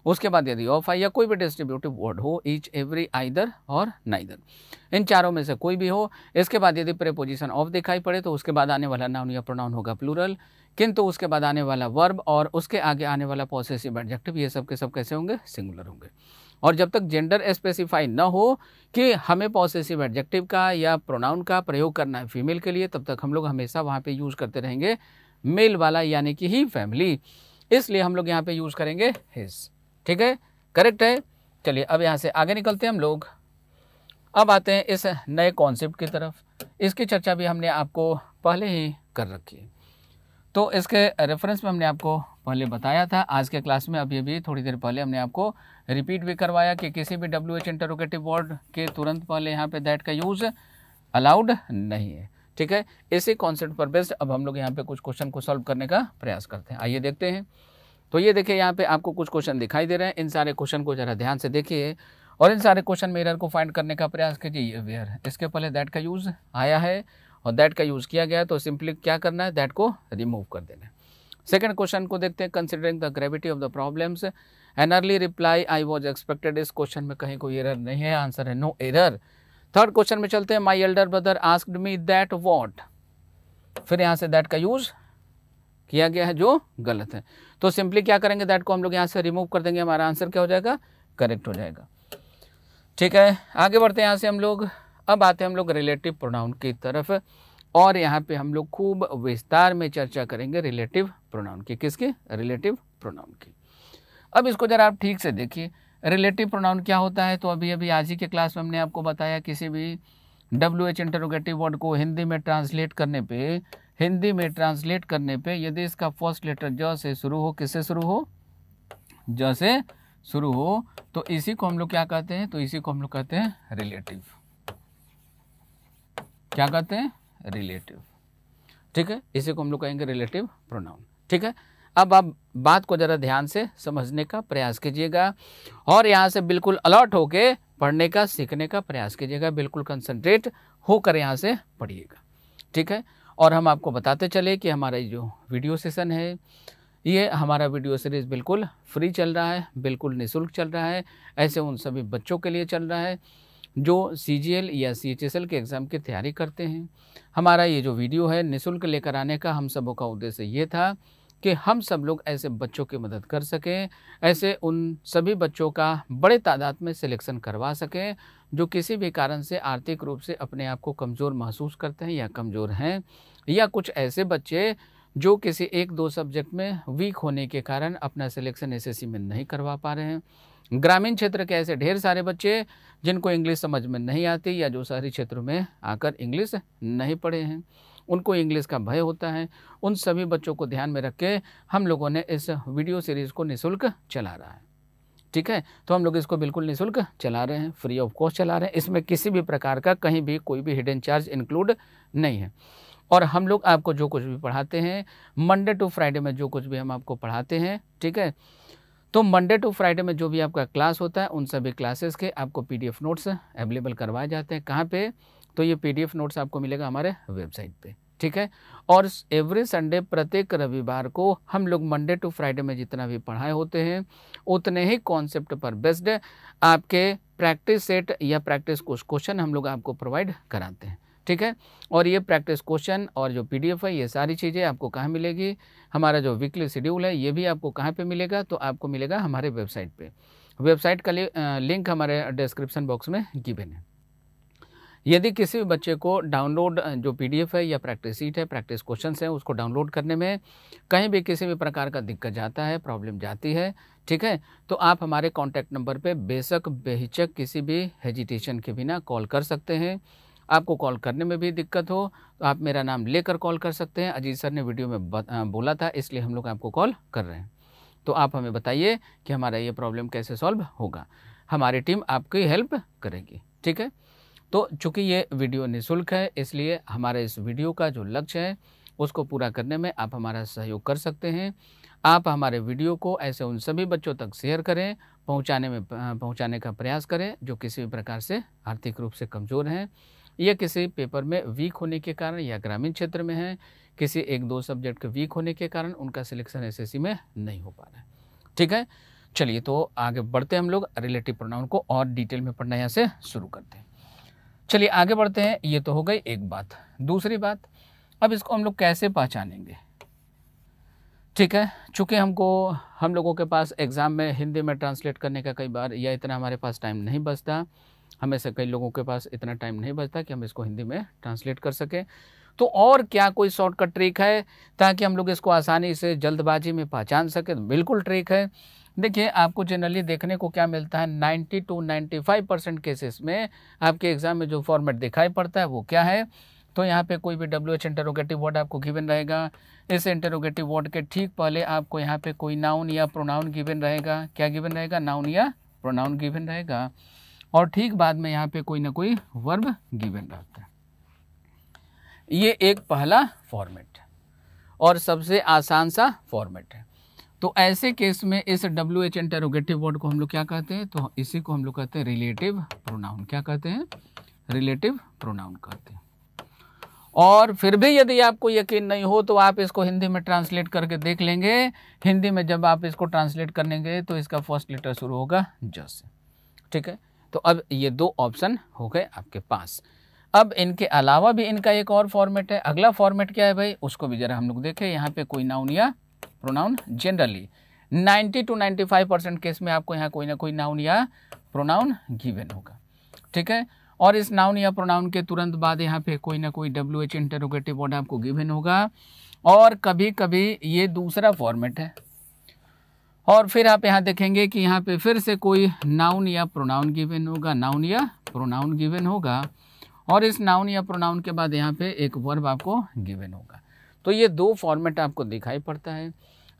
उसके बाद यदि ऑफ आई या कोई भी डिस्ट्रीब्यूटिव वर्ड हो ईच एवरी आइदर और नाइदर इन चारों में से कोई भी हो इसके बाद यदि प्रेपोजिशन ऑफ दिखाई पड़े तो उसके बाद आने वाला नाउन या प्रोनाउन होगा प्लूरल किंतु उसके बाद आने वाला वर्ब और उसके आगे आने वाला पॉसेसिव एडजेक्टिव ये सब के सब कैसे होंगे सिंगुलर होंगे और जब तक जेंडर स्पेसिफाई न हो कि हमें पॉसेसिव एडजेक्टिव का या प्रोनाउन का प्रयोग करना है फीमेल के लिए तब तक हम लोग हमेशा वहाँ पर यूज़ करते रहेंगे मेल वाला यानी कि ही फैमिली इसलिए हम लोग यहाँ पे यूज़ करेंगे हिज ठीक है करेक्ट है चलिए अब यहाँ से आगे निकलते हैं हम लोग अब आते हैं इस नए कॉन्सेप्ट की तरफ इसकी चर्चा भी हमने आपको पहले ही कर रखी है तो इसके रेफरेंस में हमने आपको पहले बताया था आज के क्लास में अभी अभी थोड़ी देर पहले हमने आपको रिपीट भी करवाया कि किसी भी डब्ल्यू एच इंटरोगेटिव वर्ड के तुरंत पहले यहाँ पे दैट का यूज़ अलाउड नहीं है ठीक है इसी कॉन्सेप्ट पर बेस्ड अब हम लोग यहाँ पे कुछ क्वेश्चन को सॉल्व करने का प्रयास करते हैं आइए देखते हैं तो ये देखिए यहाँ पे आपको कुछ क्वेश्चन दिखाई दे रहे हैं इन सारे क्वेश्चन को जरा ध्यान से देखिए और इन सारे क्वेश्चन में को फाइंड करने का प्रयास कीजिए वेयर इसके पहले दैट का यूज़ आया है और दैट का यूज़ किया गया तो सिंपली क्या करना है दैट को रिमूव कर देना है सेकेंड क्वेश्चन को देखते हैं considering the gravity of the problems an early reply I was expected इस क्वेश्चन में कहीं कोई एरर नहीं है आंसर है नो एरर थर्ड क्वेश्चन में चलते हैं my elder brother asked me that what फिर यहाँ से दैट का यूज़ किया गया है जो गलत है तो सिंपली क्या करेंगे दैट को हम लोग यहाँ से रिमूव कर देंगे हमारा आंसर क्या हो जाएगा करेक्ट हो जाएगा ठीक है आगे बढ़ते हैं यहाँ से हम लोग अब आते हैं हम लोग रिलेटिव प्रोनाउन की तरफ और यहाँ पे हम लोग खूब विस्तार में चर्चा करेंगे रिलेटिव प्रोनाउन की किसकी रिलेटिव प्रोनाउन की अब इसको ज़रा आप ठीक से देखिए रिलेटिव प्रोनाउन क्या होता है तो अभी अभी आज ही के क्लास में हमने आपको बताया किसी भी डब्ल्यू एच इंटरोगेटिव वर्ड को हिंदी में ट्रांसलेट करने पे हिंदी में ट्रांसलेट करने पे यदि इसका फर्स्ट लेटर ज से शुरू हो किससे शुरू हो ज से शुरू हो तो इसी को हम लोग क्या कहते हैं तो इसी को हम लोग कहते हैं रिलेटिव क्या कहते हैं रिलेटिव ठीक है इसी को हम लोग कहेंगे रिलेटिव प्रोनाउन ठीक है अब आप बात को ज़रा ध्यान से समझने का प्रयास कीजिएगा और यहाँ से बिल्कुल अलर्ट होके पढ़ने का सीखने का प्रयास कीजिएगा बिल्कुल कंसंट्रेट होकर यहाँ से पढ़िएगा ठीक है और हम आपको बताते चले कि हमारा जो वीडियो सेशन है ये हमारा वीडियो सीरीज़ बिल्कुल फ्री चल रहा है बिल्कुल निशुल्क चल रहा है ऐसे उन सभी बच्चों के लिए चल रहा है जो सी या सी के एग्ज़ाम की तैयारी करते हैं हमारा ये जो वीडियो है निशुल्क लेकर आने का हम सबों का उद्देश्य ये था कि हम सब लोग ऐसे बच्चों की मदद कर सकें ऐसे उन सभी बच्चों का बड़े तादाद में सिलेक्शन करवा सकें जो किसी भी कारण से आर्थिक रूप से अपने आप को कमज़ोर महसूस करते हैं या कमज़ोर हैं या कुछ ऐसे बच्चे जो किसी एक दो सब्जेक्ट में वीक होने के कारण अपना सिलेक्शन एस में नहीं करवा पा रहे हैं ग्रामीण क्षेत्र के ऐसे ढेर सारे बच्चे जिनको इंग्लिश समझ में नहीं आती या जो शहरी क्षेत्रों में आकर इंग्लिश नहीं पढ़े हैं उनको इंग्लिश का भय होता है उन सभी बच्चों को ध्यान में रख के हम लोगों ने इस वीडियो सीरीज़ को निःशुल्क चला रहा है ठीक है तो हम लोग इसको बिल्कुल निःशुल्क चला रहे हैं फ्री ऑफ कॉस्ट चला रहे हैं इसमें किसी भी प्रकार का कहीं भी कोई भी हिडन चार्ज इंक्लूड नहीं है और हम लोग आपको जो कुछ भी पढ़ाते हैं मंडे टू फ्राइडे में जो कुछ भी हम आपको पढ़ाते हैं ठीक है तो मंडे टू फ्राइडे में जो भी आपका क्लास होता है उन सभी क्लासेस के आपको पीडीएफ नोट्स अवेलेबल करवाए जाते हैं कहाँ पे तो ये पीडीएफ नोट्स आपको मिलेगा हमारे वेबसाइट पे ठीक है और एवरी संडे प्रत्येक रविवार को हम लोग मंडे टू फ्राइडे में जितना भी पढ़ाए होते हैं उतने ही कॉन्सेप्ट पर बेस्ड आपके प्रैक्टिस सेट या प्रैक्टिस क्वेश्चन हम लोग आपको प्रोवाइड कराते हैं ठीक है और ये प्रैक्टिस क्वेश्चन और जो पीडीएफ है ये सारी चीज़ें आपको कहाँ मिलेगी हमारा जो वीकली शेड्यूल है ये भी आपको कहाँ पे मिलेगा तो आपको मिलेगा हमारे वेबसाइट पे वेबसाइट का लिंक हमारे डिस्क्रिप्शन बॉक्स में गिवेन है यदि किसी भी बच्चे को डाउनलोड जो पीडीएफ है या प्रैक्टिस सीट है प्रैक्टिस क्वेश्चन हैं उसको डाउनलोड करने में कहीं भी किसी भी प्रकार का दिक्कत जाता है प्रॉब्लम जाती है ठीक है तो आप हमारे कॉन्टैक्ट नंबर पे बेशक बेहिचक किसी भी हेजिटेशन के बिना कॉल कर सकते हैं आपको कॉल करने में भी दिक्कत हो तो आप मेरा नाम लेकर कॉल कर सकते हैं अजीत सर ने वीडियो में बोला था इसलिए हम लोग आपको कॉल कर रहे हैं तो आप हमें बताइए कि हमारा ये प्रॉब्लम कैसे सॉल्व होगा हमारी टीम आपकी हेल्प करेगी ठीक है तो चूँकि ये वीडियो निःशुल्क है इसलिए हमारे इस वीडियो का जो लक्ष्य है उसको पूरा करने में आप हमारा सहयोग कर सकते हैं आप हमारे वीडियो को ऐसे उन सभी बच्चों तक शेयर करें पहुंचाने में पहुंचाने का प्रयास करें जो किसी भी प्रकार से आर्थिक रूप से कमज़ोर हैं या किसी पेपर में वीक होने के कारण या ग्रामीण क्षेत्र में हैं किसी एक दो सब्जेक्ट के वीक होने के कारण उनका सिलेक्शन एस में नहीं हो पा रहा है ठीक है चलिए तो आगे बढ़ते हम लोग रिलेटिव प्रोनाउन को और डिटेल में पढ़ना यहाँ से शुरू करते हैं चलिए आगे बढ़ते हैं ये तो हो गई एक बात दूसरी बात अब इसको हम लोग कैसे पहचानेंगे ठीक है चूँकि हमको हम लोगों के पास एग्ज़ाम में हिंदी में ट्रांसलेट करने का कई बार या इतना हमारे पास टाइम नहीं बचता हमें से कई लोगों के पास इतना टाइम नहीं बचता कि हम इसको हिंदी में ट्रांसलेट कर सकें तो और क्या कोई शॉर्टकट ट्रिक है ताकि हम लोग इसको आसानी से जल्दबाजी में पहचान सकें तो बिल्कुल ट्रिक है देखिए आपको जनरली देखने को क्या मिलता है 90 टू 95 परसेंट केसेस में आपके एग्ज़ाम में जो फॉर्मेट दिखाई पड़ता है वो क्या है तो यहाँ पे कोई भी डब्ल्यू एच इंटरोगेटिव वर्ड आपको गिवन रहेगा इस इंटरोगेटिव वर्ड के ठीक पहले आपको यहाँ पे कोई नाउन या प्रोनाउन गिवन रहेगा क्या गिवन रहेगा नाउन या प्रोनाउन गिवन रहेगा और ठीक बाद में यहाँ पे कोई ना कोई वर्ब गिवन रहता है ये एक पहला फॉर्मेट और सबसे आसान सा फॉर्मेट है तो ऐसे केस में इस डब्ल्यू एच इंटेरोगेटिव वर्ड को हम लोग क्या कहते हैं तो इसी को हम लोग कहते हैं रिलेटिव प्रोनाउन क्या कहते हैं रिलेटिव प्रोनाउन कहते हैं और फिर भी यदि आपको यकीन नहीं हो तो आप इसको हिंदी में ट्रांसलेट करके देख लेंगे हिंदी में जब आप इसको ट्रांसलेट लेंगे तो इसका फर्स्ट लेटर शुरू होगा जस ठीक है तो अब ये दो ऑप्शन हो गए आपके पास अब इनके अलावा भी इनका एक और फॉर्मेट है अगला फॉर्मेट क्या है भाई उसको भी ज़रा हम लोग देखें यहाँ पे कोई नाउन या pronoun generally 90 to 95 percent case में आपको यहाँ कोई ना कोई नाउन या प्रोनाउन गिवन होगा ठीक है और इस नाउन या प्रोनाउन के तुरंत बाद यहाँ पे कोई ना कोई डब्ल्यू एच इंटरोगेटिव वर्ड आपको गिवन होगा और कभी कभी ये दूसरा फॉर्मेट है और फिर आप यहाँ देखेंगे कि यहाँ पे फिर से कोई नाउन या प्रोनाउन गिवन होगा नाउन या प्रोनाउन गिवन होगा और इस नाउन या प्रोनाउन के बाद यहाँ पे एक वर्ब आपको गिवन होगा तो ये दो फॉर्मेट आपको दिखाई पड़ता है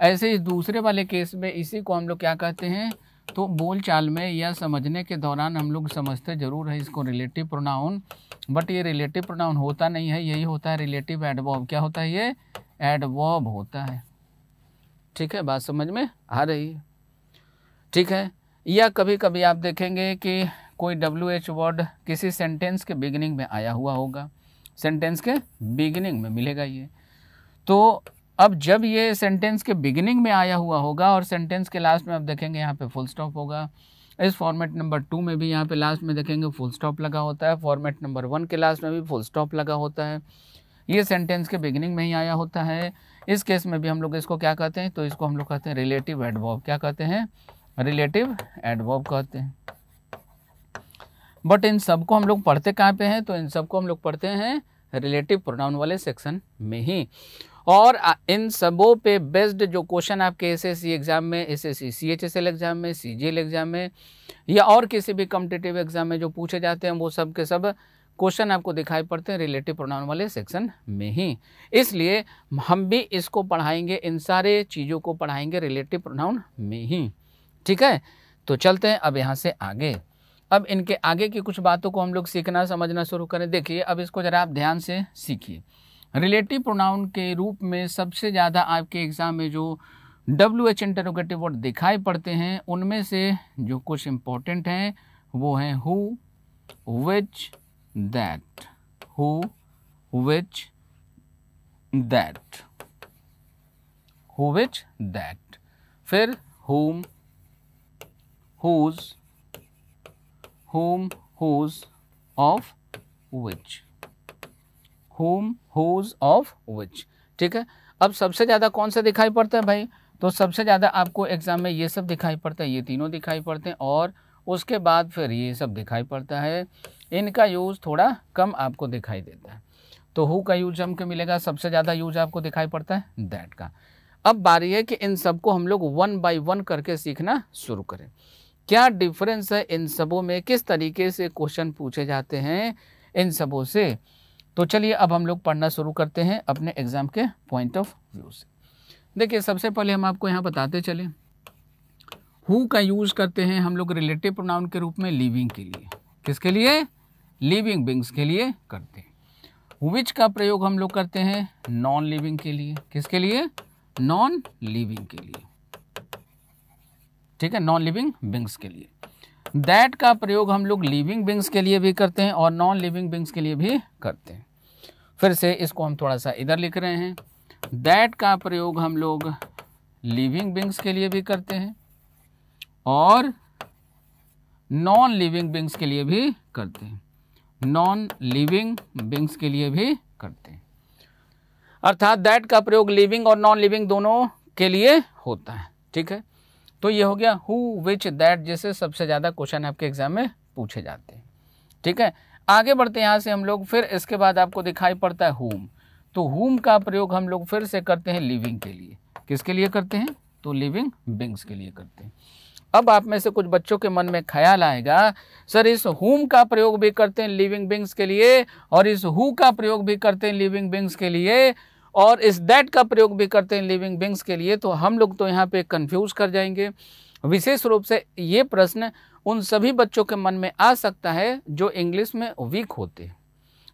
ऐसे इस दूसरे वाले केस में इसी को हम लोग क्या कहते हैं तो बोल चाल में या समझने के दौरान हम लोग समझते ज़रूर है इसको रिलेटिव प्रोनाउन बट ये रिलेटिव प्रोनाउन होता नहीं है यही होता है रिलेटिव एडवॉब क्या होता है ये एडवॉब होता है ठीक है बात समझ में आ रही है ठीक है या कभी कभी आप देखेंगे कि कोई डब्ल्यू एच वर्ड किसी सेंटेंस के बिगिनिंग में आया हुआ होगा सेंटेंस के बिगिनिंग में मिलेगा ये तो अब जब ये सेंटेंस के बिगिनिंग में आया हुआ होगा और सेंटेंस के लास्ट में आप देखेंगे यहाँ पे फुल स्टॉप होगा इस फॉर्मेट नंबर टू में भी यहाँ पे लास्ट में देखेंगे फुल स्टॉप लगा होता है फॉर्मेट नंबर वन के लास्ट में भी फुल स्टॉप लगा होता है ये सेंटेंस के बिगिनिंग में ही आया होता है इस केस में भी हम लोग इसको क्या कहते हैं तो इसको हम लोग कहते हैं रिलेटिव एडवॉब क्या कहते हैं रिलेटिव एडवॉब कहते हैं बट इन सबको हम लोग पढ़ते कहाँ पे हैं तो इन सबको हम लोग पढ़ते हैं रिलेटिव प्रोनाउन वाले सेक्शन में ही और इन सबों पे बेस्ड जो क्वेश्चन आपके एस एस एग्ज़ाम में S S C H S L exam में सी जी एल एग्ज़ाम में या और किसी भी कम्पिटेटिव एग्ज़ाम में जो पूछे जाते हैं वो सब के सब क्वेश्चन आपको दिखाई पड़ते हैं रिलेटिव प्रोनाउन वाले सेक्शन में ही इसलिए हम भी इसको पढ़ाएंगे इन सारे चीज़ों को पढ़ाएंगे रिलेटिव प्रोनाउन में ही ठीक है तो चलते हैं अब यहाँ से आगे अब इनके आगे की कुछ बातों को हम लोग सीखना समझना शुरू करें देखिए अब इसको ज़रा आप ध्यान से सीखिए रिलेटिव प्रोनाउन के रूप में सबसे ज़्यादा आपके एग्ज़ाम में जो डब्ल्यू एच इंटरोगेटिव वर्ड दिखाई पड़ते हैं उनमें से जो कुछ इम्पोर्टेंट हैं वो हैं who which that who which that who which that फिर whom whose whom whose of which whom, whose of which ठीक है अब सबसे ज़्यादा कौन सा दिखाई पड़ता है भाई तो सबसे ज़्यादा आपको एग्ज़ाम में ये सब दिखाई पड़ता है ये तीनों दिखाई पड़ते हैं और उसके बाद फिर ये सब दिखाई पड़ता है इनका यूज़ थोड़ा कम आपको दिखाई देता है तो हु का यूज हमको मिलेगा सबसे ज़्यादा यूज आपको दिखाई पड़ता है दैट का अब बारी है कि इन सबको हम लोग वन बाय वन करके सीखना शुरू करें क्या डिफरेंस है इन सबों में किस तरीके से क्वेश्चन पूछे जाते हैं इन सबों से तो चलिए अब हम लोग पढ़ना शुरू करते हैं अपने एग्ज़ाम के पॉइंट ऑफ व्यू से देखिए सबसे पहले हम आपको यहाँ बताते चले हु का यूज़ करते हैं हम लोग रिलेटिव प्रोनाउन के रूप में लिविंग के लिए किसके लिए लिविंग बिंग्स के लिए करते हैं विच का प्रयोग हम लोग करते हैं नॉन लिविंग के लिए किसके लिए नॉन लिविंग के लिए ठीक है नॉन लिविंग बिंग्स के लिए दैट का प्रयोग हम लोग लिविंग बिंग्स के लिए भी करते हैं और नॉन लिविंग बिंग्स के लिए भी करते हैं फिर से इसको हम थोड़ा सा इधर लिख रहे हैं दैट का प्रयोग हम लोग लिविंग बिंग्स के लिए भी करते हैं और नॉन लिविंग बिंग्स के लिए भी करते हैं नॉन लिविंग बिंग्स के लिए भी करते हैं अर्थात दैट का प्रयोग लिविंग और नॉन लिविंग दोनों के लिए होता है ठीक है तो ये हो गया हु विच दैट जैसे सबसे ज़्यादा क्वेश्चन आपके एग्जाम में पूछे जाते हैं ठीक है आगे बढ़ते यहाँ से हम लोग फिर इसके बाद आपको दिखाई पड़ता है होम तो होम का प्रयोग हम लोग फिर से करते हैं लिविंग के लिए किसके लिए करते हैं तो लिविंग बिंग्स के लिए करते हैं अब आप में से कुछ बच्चों के मन में ख्याल आएगा सर इस हुम का प्रयोग भी करते हैं लिविंग बिंग्स के लिए और इस हु का प्रयोग भी करते हैं लिविंग बिंग्स के लिए और इस दैट का प्रयोग भी करते हैं लिविंग बिंग्स के लिए तो हम लोग तो यहाँ पे कंफ्यूज कर जाएंगे विशेष रूप से ये प्रश्न उन सभी बच्चों के मन में आ सकता है जो इंग्लिश में वीक होते हैं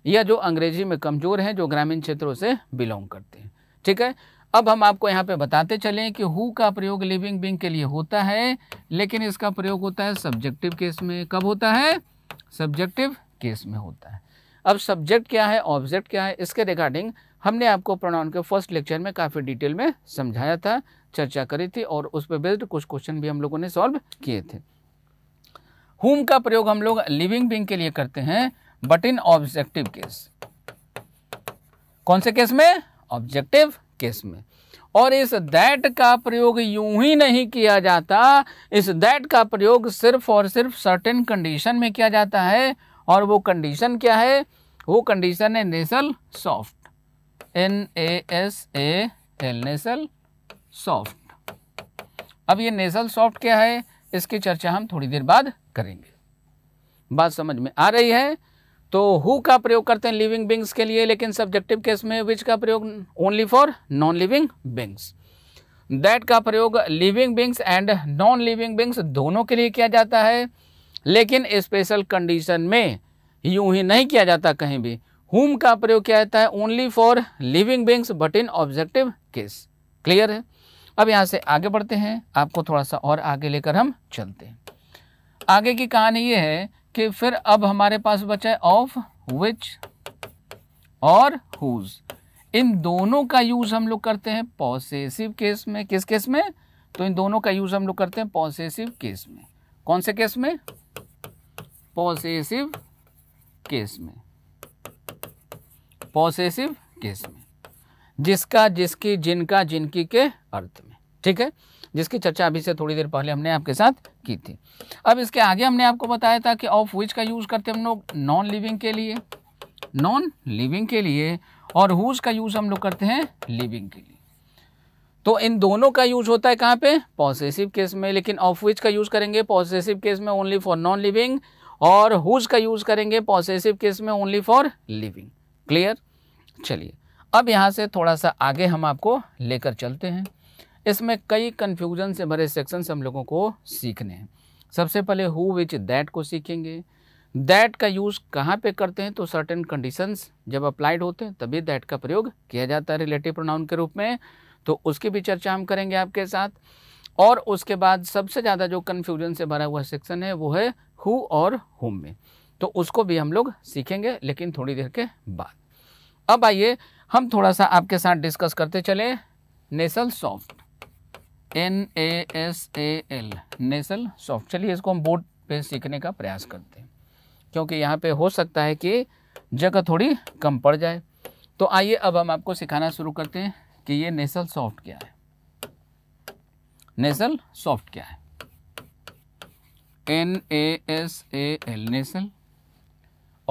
या जो अंग्रेजी में कमज़ोर हैं जो ग्रामीण क्षेत्रों से बिलोंग करते हैं ठीक है अब हम आपको यहाँ पे बताते चलें कि हु का प्रयोग लिविंग बिंग के लिए होता है लेकिन इसका प्रयोग होता है सब्जेक्टिव केस में कब होता है सब्जेक्टिव केस में होता है अब सब्जेक्ट क्या है ऑब्जेक्ट क्या है इसके रिगार्डिंग हमने आपको प्रोनाउन के फर्स्ट लेक्चर में काफ़ी डिटेल में समझाया था चर्चा करी थी और उस पर बेस्ड कुछ क्वेश्चन भी हम लोगों ने सॉल्व किए थे हुम का प्रयोग हम लोग लिविंग बिंग के लिए करते हैं बट इन ऑब्जेक्टिव केस कौन से केस में ऑब्जेक्टिव केस में और इस दैट का प्रयोग यूं ही नहीं किया जाता इस दैट का प्रयोग सिर्फ और सिर्फ सर्टेन कंडीशन में किया जाता है और वो कंडीशन क्या है वो कंडीशन है nasal soft N A S A L nasal soft अब ये नेसल सॉफ्ट क्या है इसकी चर्चा हम थोड़ी देर बाद करेंगे बात समझ में आ रही है तो हु का प्रयोग करते हैं लिविंग बिंग्स के लिए लेकिन सब्जेक्टिव केस में विच का प्रयोग only for non living beings that का प्रयोग living beings and non living beings दोनों के लिए किया जाता है लेकिन स्पेशल कंडीशन में यूं ही नहीं किया जाता कहीं भी हुम का प्रयोग किया जाता है only for living beings but in objective case clear है अब यहाँ से आगे बढ़ते हैं आपको थोड़ा सा और आगे लेकर हम चलते हैं आगे की कहानी ये है कि फिर अब हमारे पास बचा है ऑफ विच और हुज इन दोनों का यूज हम लोग करते हैं पॉसेसिव केस में किस केस में तो इन दोनों का यूज हम लोग करते हैं पॉसेसिव केस में कौन से केस में पॉसेसिव केस में पॉसेसिव केस में जिसका जिसकी जिनका जिनकी के अर्थ में ठीक है जिसकी चर्चा अभी से थोड़ी देर पहले हमने आपके साथ की थी अब इसके आगे हमने आपको बताया था कि ऑफ विच का यूज़ करते हम लोग नॉन लिविंग के लिए नॉन लिविंग के लिए और हुज का यूज़ हम लोग करते हैं लिविंग के लिए तो इन दोनों का यूज होता है कहाँ पे पॉजिटिव केस में लेकिन ऑफ विच का यूज़ करेंगे पॉजिटिव केस में ओनली फॉर नॉन लिविंग और हुज का यूज़ करेंगे पॉजिटिव केस में ओनली फॉर लिविंग क्लियर चलिए अब यहाँ से थोड़ा सा आगे हम आपको लेकर चलते हैं इसमें कई कन्फ्यूजन से भरे सेक्शन हम लोगों को सीखने हैं सबसे पहले हु विच दैट को सीखेंगे दैट का यूज़ कहाँ पे करते हैं तो सर्टेन कंडीशंस जब अप्लाइड होते हैं तभी दैट का प्रयोग किया जाता है रिलेटिव प्रोनाउन के रूप में तो उसकी भी चर्चा हम करेंगे आपके साथ और उसके बाद सबसे ज़्यादा जो कन्फ्यूजन से भरा हुआ सेक्शन है वो है हु और होम में तो उसको भी हम लोग सीखेंगे लेकिन थोड़ी देर के बाद अब आइए हम थोड़ा सा आपके साथ डिस्कस करते चलें nasal soft N A S A L nasal soft चलिए इसको हम बोर्ड पे सीखने का प्रयास करते हैं क्योंकि यहाँ पे हो सकता है कि जगह थोड़ी कम पड़ जाए तो आइए अब हम आपको सिखाना शुरू करते हैं कि ये नेसल सॉफ्ट क्या है नेसल सॉफ्ट क्या है N A S A L nasal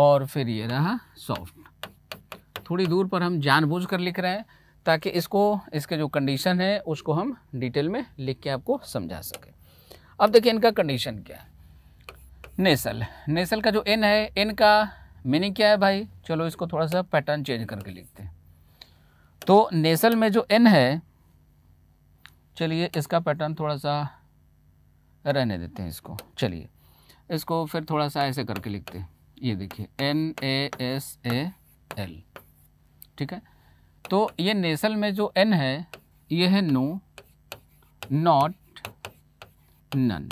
और फिर ये रहा सॉफ्ट थोड़ी दूर पर हम जानबूझ कर लिख रहे हैं ताकि इसको इसके जो कंडीशन है उसको हम डिटेल में लिख के आपको समझा सकें अब देखिए इनका कंडीशन क्या है नेसल नेसल का जो एन है एन का मीनिंग क्या है भाई चलो इसको थोड़ा सा पैटर्न चेंज करके लिखते हैं तो नेसल में जो एन है चलिए इसका पैटर्न थोड़ा सा रहने देते हैं इसको चलिए इसको फिर थोड़ा सा ऐसे करके लिखते हैं ये देखिए N A S A L ठीक है तो ये नेसल में जो एन है ये है नो नॉट नन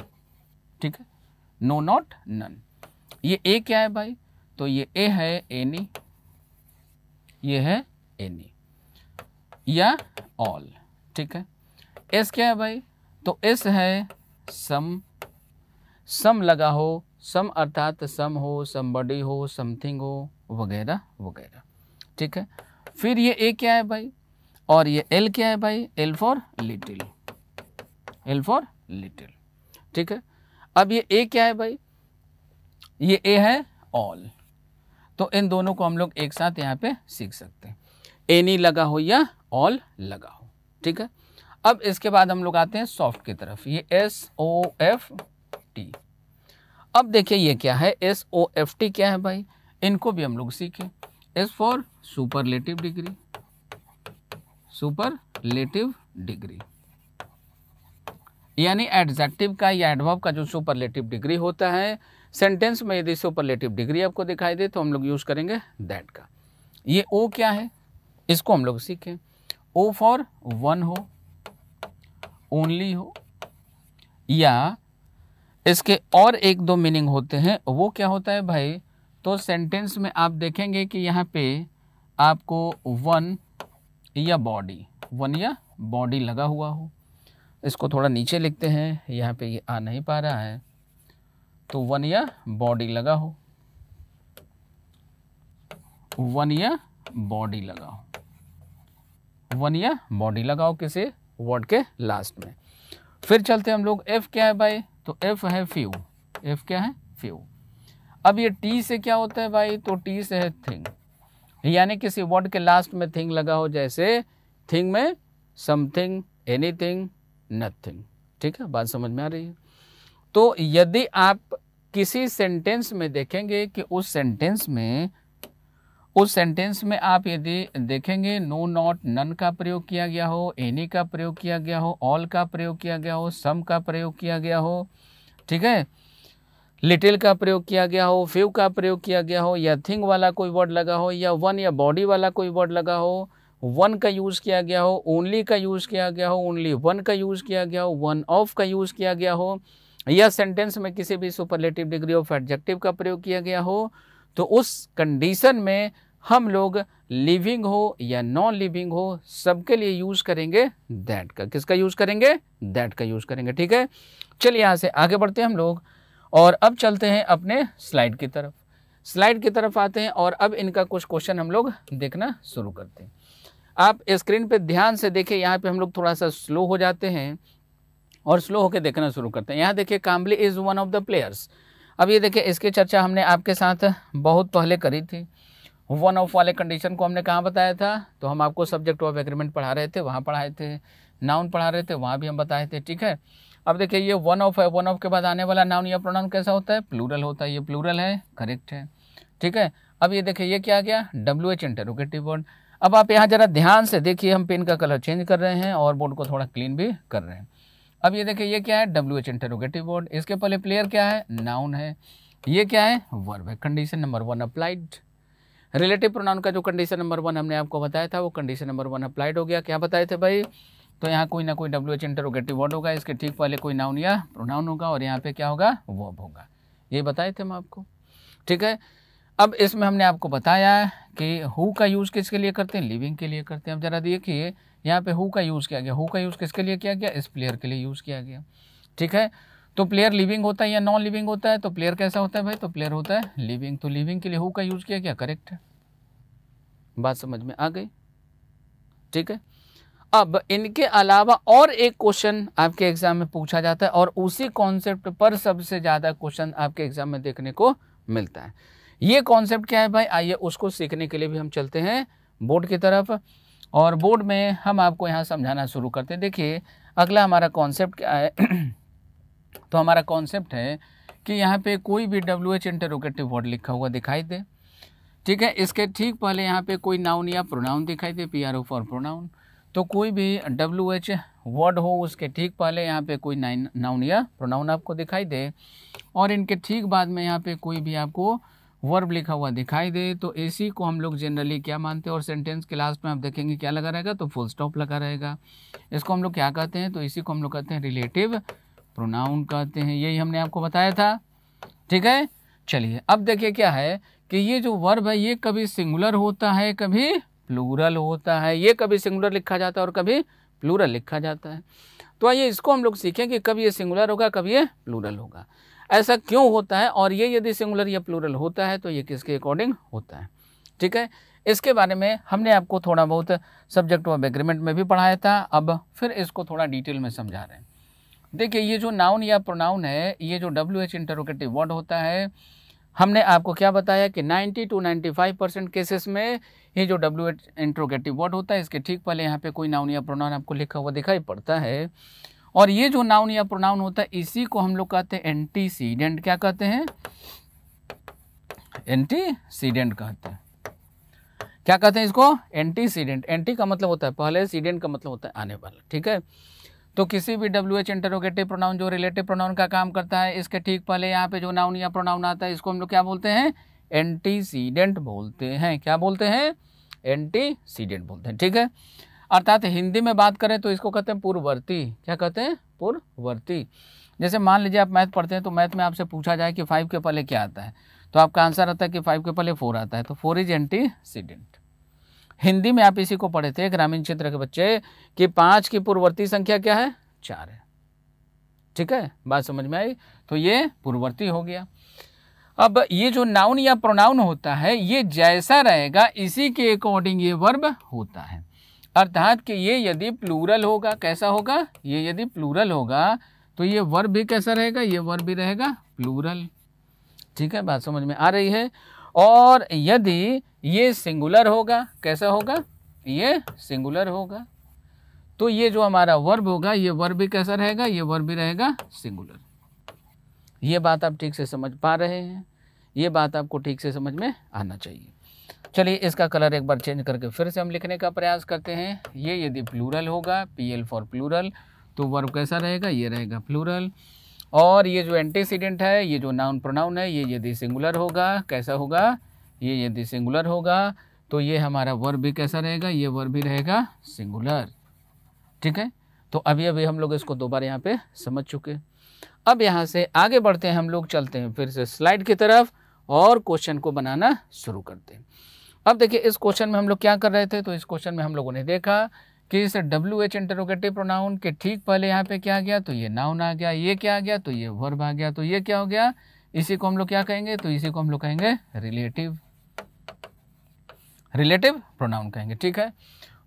ठीक है नो नॉट नन ये ए क्या है भाई तो ये ए है एनी ये है एनी या ऑल ठीक है एस क्या है भाई तो एस है सम सम लगा हो सम अर्थात सम हो समबडी हो समथिंग हो वगैरह वगैरह ठीक है फिर ये ए क्या है भाई और ये एल क्या है भाई L for little L for little ठीक है अब ये ए क्या है भाई ये ए है ऑल तो इन दोनों को हम लोग एक साथ यहाँ पे सीख सकते हैं एनी लगा हो या ऑल लगा हो ठीक है अब इसके बाद हम लोग आते हैं सॉफ्ट की तरफ ये एस ओ एफ टी अब देखिए ये क्या है एस ओ एफ टी क्या है भाई इनको भी हम लोग सीखें S for superlative degree superlative degree यानी एडजेक्टिव का या एडवर्ब का जो सुपरलेटिव डिग्री होता है सेंटेंस में यदि सुपरलेटिव डिग्री आपको दिखाई दे तो हम लोग यूज़ करेंगे दैट का ये ओ क्या है इसको हम लोग सीखें ओ फॉर वन हो ओनली हो या इसके और एक दो मीनिंग होते हैं वो क्या होता है भाई तो सेंटेंस में आप देखेंगे कि यहाँ पे आपको वन या बॉडी वन या बॉडी लगा हुआ हो इसको थोड़ा नीचे लिखते हैं यहाँ पे ये आ नहीं पा रहा है तो वन या बॉडी लगा हो वन या बॉडी लगाओ वन या बॉडी लगाओ किसी वर्ड के लास्ट में फिर चलते हम लोग एफ क्या है भाई तो एफ है फ्यू एफ क्या है फ्यू अब ये टी से क्या होता है भाई तो टी से है थिंग यानी किसी वर्ड के लास्ट में थिंग लगा हो जैसे थिंग में समथिंग एनीथिंग नथिंग ठीक है बात समझ में आ रही है तो यदि आप किसी सेंटेंस में देखेंगे कि उस सेंटेंस में उस सेंटेंस में आप यदि देखेंगे नो नॉट नन का प्रयोग किया गया हो एनी का प्रयोग किया गया हो ऑल का प्रयोग किया गया हो सम का प्रयोग किया गया हो ठीक है लिटिल का प्रयोग किया गया हो फ्यू का प्रयोग किया गया हो या थिंग वाला कोई वर्ड लगा हो या वन या बॉडी वाला कोई वर्ड लगा हो वन का यूज़ किया गया हो ओनली का यूज़ किया गया हो ओनली वन का यूज़ किया गया हो वन ऑफ का यूज़ किया गया हो या सेंटेंस में किसी भी सुपरलेटिव डिग्री ऑफ एडजेक्टिव का प्रयोग किया गया हो तो उस कंडीशन में हम लोग लिविंग हो या नॉन लिविंग हो सबके लिए यूज़ करेंगे दैट का किसका यूज़ करेंगे दैट का यूज़ करेंगे ठीक है चलिए यहाँ से आगे बढ़ते हैं हम लोग और अब चलते हैं अपने स्लाइड की तरफ स्लाइड की तरफ आते हैं और अब इनका कुछ क्वेश्चन हम लोग देखना शुरू करते हैं आप स्क्रीन पे ध्यान से देखें यहाँ पे हम लोग थोड़ा सा स्लो हो जाते हैं और स्लो होकर देखना शुरू करते हैं यहाँ देखिए Kambli is one of the players अब ये देखिए इसकी चर्चा हमने आपके साथ बहुत पहले करी थी वन ऑफ वाले कंडीशन को हमने कहाँ बताया था तो हम आपको सब्जेक्ट ऑफ एग्रीमेंट पढ़ा रहे थे वहाँ पढ़ाए थे नाउन पढ़ा रहे थे वहाँ भी हम बताए थे ठीक है अब देखिए ये वन ऑफ है वन ऑफ के बाद आने वाला नाउन या प्रोनाउन कैसा होता है प्लूरल होता है ये प्लूरल है करेक्ट है ठीक है अब ये देखिए ये क्या गया डब्ल्यू एच इंटरोगेटिव वर्ड अब आप यहाँ ज़रा ध्यान से देखिए हम पेन का कलर चेंज कर रहे हैं और बोर्ड को थोड़ा क्लीन भी कर रहे हैं अब ये देखिए ये क्या है डब्ल्यू एच इंटरोगेटिव वर्ड इसके पहले प्लेयर क्या है नाउन है ये क्या है वर्ब है condition number one applied relative pronoun का जो कंडीशन नंबर वन हमने आपको बताया था वो कंडीशन नंबर वन अप्लाइड हो गया क्या बताए थे भाई तो यहाँ कोई ना कोई डब्ल्यू एच इंटरोगेटिव वर्ड होगा इसके ठीक पहले कोई नाउन या प्रोनाउन होगा और यहाँ पे क्या होगा वर्ब होगा ये बताए थे हम आपको ठीक है अब इसमें हमने आपको बताया कि हु का यूज़ किसके लिए करते हैं लिविंग के लिए करते हैं अब ज़रा देखिए यहाँ पे हु का यूज़ किया गया हु का यूज़ किसके लिए किया गया इस प्लेयर के लिए यूज़ किया गया ठीक है तो प्लेयर लिविंग होता है या नॉन लिविंग होता है तो प्लेयर कैसा होता है भाई तो प्लेयर होता है लिविंग तो लिविंग के लिए हु का यूज़ किया गया करेक्ट है बात समझ में आ गई ठीक है अब इनके अलावा और एक क्वेश्चन आपके एग्जाम में पूछा जाता है और उसी कॉन्सेप्ट पर सबसे ज़्यादा क्वेश्चन आपके एग्जाम में देखने को मिलता है ये कॉन्सेप्ट क्या है भाई आइए उसको सीखने के लिए भी हम चलते हैं बोर्ड की तरफ और बोर्ड में हम आपको यहाँ समझाना शुरू करते हैं देखिए अगला हमारा कॉन्सेप्ट क्या है तो हमारा कॉन्सेप्ट है कि यहाँ पे कोई भी डब्ल्यू एच इंटरोगेटिव वर्ड लिखा हुआ दिखाई दे ठीक है इसके ठीक पहले यहाँ पे कोई नाउन या प्रोनाउन दिखाई दे P R O for pronoun तो कोई भी डब्ल्यू एच वर्ड हो उसके ठीक पहले यहाँ पे कोई नाइन नाउन या प्रोनाउन आपको दिखाई दे और इनके ठीक बाद में यहाँ पे कोई भी आपको वर्ब लिखा हुआ दिखाई दे तो इसी को हम लोग जनरली क्या मानते हैं और सेंटेंस के लास्ट में आप देखेंगे क्या लगा रहेगा तो फुल स्टॉप लगा रहेगा इसको हम लोग क्या कहते हैं तो इसी को हम लोग कहते हैं रिलेटिव प्रोनाउन कहते हैं यही हमने आपको बताया था ठीक है चलिए अब देखिए क्या है कि ये जो वर्ब है ये कभी सिंगुलर होता है कभी प्लूरल होता है ये कभी सिंगुलर लिखा जाता है और कभी प्लूरल लिखा जाता है तो आइए इसको हम लोग सीखें कि कभी ये सिंगुलर होगा कभी ये प्लूरल होगा ऐसा क्यों होता है और ये यदि सिंगुलर या प्लूरल होता है तो ये किसके अकॉर्डिंग होता है ठीक है इसके बारे में हमने आपको थोड़ा बहुत सब्जेक्ट ऑफ एग्रीमेंट में भी पढ़ाया था अब फिर इसको थोड़ा डिटेल में समझा रहे हैं देखिए ये जो नाउन या प्रोनाउन है ये जो डब्ल्यू एच इंटरोगेटिव वर्ड होता है हमने आपको क्या बताया कि 90 टू 95 परसेंट केसेस में ये जो डब्ल्यू एच इंट्रोगेटिव वर्ड होता है इसके ठीक पहले यहाँ पे कोई नाउन या प्रोनाउन आपको लिखा हुआ दिखाई पड़ता है और ये जो नाउन या प्रोनाउन होता है इसी को हम लोग कहते हैं एंटीसीडेंट क्या कहते हैं एंटीसीडेंट कहते हैं क्या कहते हैं इसको एंटीसीडेंट एंटी का मतलब होता है पहले सीडेंट का मतलब होता है आने वाला ठीक है तो किसी भी डब्ल्यू एच इंटरोगेटिव प्रोनाउन जो रिलेटिव प्रोनाउन का काम करता है इसके ठीक पहले यहाँ पे जो नाउन या प्रोनाउन आता है इसको हम लोग क्या बोलते हैं एंटीसीडेंट बोलते हैं क्या बोलते हैं एंटीसीडेंट बोलते हैं ठीक है अर्थात हिंदी में बात करें तो इसको कहते हैं पूर्ववर्ती क्या कहते हैं पूर्ववर्ती जैसे मान लीजिए आप मैथ पढ़ते हैं तो मैथ में आपसे पूछा जाए कि फाइव के पहले क्या आता है तो आपका आंसर आता है कि फाइव के पहले फोर आता है तो फोर इज एंटीसीडेंट हिंदी में आप इसी को पढ़े थे ग्रामीण क्षेत्र के बच्चे कि पांच की पूर्ववर्ती संख्या क्या है चार है ठीक है बात समझ में आई तो ये पूर्ववर्ती हो गया अब ये जो नाउन या प्रोनाउन होता है ये जैसा रहेगा इसी के अकॉर्डिंग ये वर्ब होता है अर्थात कि ये यदि प्लूरल होगा कैसा होगा ये यदि प्लूरल होगा तो ये वर्ब भी कैसा रहेगा ये वर्ब भी रहेगा प्लूरल ठीक है बात समझ में आ रही है और यदि ये सिंगुलर होगा कैसा होगा ये सिंगुलर होगा तो ये जो हमारा वर्ब होगा ये वर्ब भी कैसा रहेगा ये वर्ब भी रहेगा सिंगुलर ये बात आप ठीक से समझ पा रहे हैं ये बात आपको ठीक से समझ में आना चाहिए चलिए इसका कलर एक बार चेंज करके फिर से हम लिखने का प्रयास करते हैं ये यदि प्लूरल होगा पी एल फॉर प्लूरल तो वर्ब कैसा रहेगा ये रहेगा प्लूरल और ये जो एंटीसीडेंट है ये जो नाउन प्रोनाउन है ये यदि सिंगुलर होगा कैसा होगा ये यदि सिंगुलर होगा तो ये हमारा वर्ब भी कैसा रहेगा ये वर्ब भी रहेगा सिंगुलर ठीक है तो अभी अभी हम लोग इसको दो बार यहाँ पे समझ चुके अब यहाँ से आगे बढ़ते हैं हम लोग चलते हैं फिर से स्लाइड की तरफ और क्वेश्चन को बनाना शुरू करते हैं अब देखिए इस क्वेश्चन में हम लोग क्या कर रहे थे तो इस क्वेश्चन में हम लोगों ने देखा कि इस डब्ल्यू एच इंटरोगेटिव प्रोनाउन के ठीक पहले यहाँ पे क्या आ गया तो ये नाउन आ गया ये क्या आ गया तो ये वर्ब आ गया तो ये क्या हो गया इसी को हम लोग क्या कहेंगे तो इसी को हम लोग कहेंगे रिलेटिव रिलेटिव प्रोनाउन कहेंगे ठीक है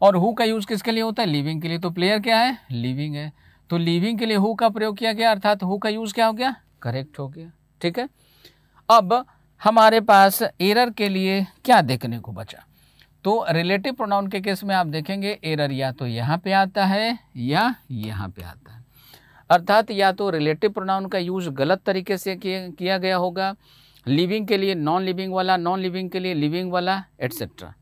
और हु का यूज़ किसके लिए होता है लिविंग के लिए तो प्लेयर क्या है लिविंग है तो लिविंग के लिए हु का प्रयोग किया गया अर्थात हु का यूज़ क्या हो गया करेक्ट हो गया ठीक है अब हमारे पास एरर के लिए क्या देखने को बचा तो रिलेटिव प्रोनाउन के केस में आप देखेंगे एरर या तो यहाँ पे आता है या यहाँ पे आता है अर्थात या तो रिलेटिव प्रोनाउन का यूज गलत तरीके से किया गया होगा लिविंग के लिए नॉन लिविंग वाला नॉन लिविंग के लिए लिविंग वाला एट्सेट्रा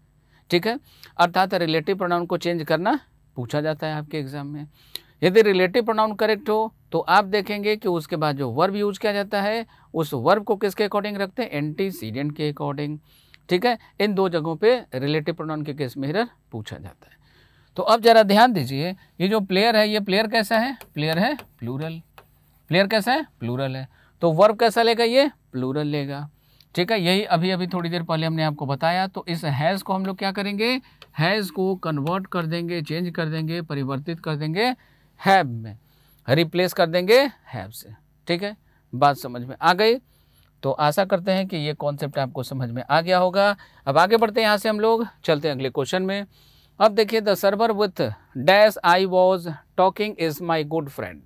ठीक है अर्थात रिलेटिव प्रोनाउन को चेंज करना पूछा जाता है आपके एग्जाम में यदि रिलेटिव प्रोनाउन करेक्ट हो तो आप देखेंगे कि उसके बाद जो वर्ब यूज किया जाता है उस वर्ब को किसके अकॉर्डिंग रखते हैं एंटीसीडेंट के अकॉर्डिंग ठीक है इन दो जगहों पे रिलेटिव प्रोनाउन के केस में हिरर पूछा जाता है तो अब जरा ध्यान दीजिए ये जो प्लेयर है ये प्लेयर कैसा है प्लेयर है प्लूरल प्लेयर कैसा है प्लूरल है तो वर्ब कैसा लेगा ये प्लूरल लेगा ठीक है यही अभी अभी थोड़ी देर पहले हमने आपको बताया तो इस हैज़ को हम लोग क्या करेंगे हैज़ को कन्वर्ट कर देंगे चेंज कर देंगे परिवर्तित कर देंगे हैब में रिप्लेस कर देंगे हैब से ठीक है बात समझ में आ गई तो आशा करते हैं कि ये कॉन्सेप्ट आपको समझ में आ गया होगा अब आगे बढ़ते हैं यहाँ से हम लोग चलते हैं अगले क्वेश्चन में अब देखिए the server with dash I was talking is my good friend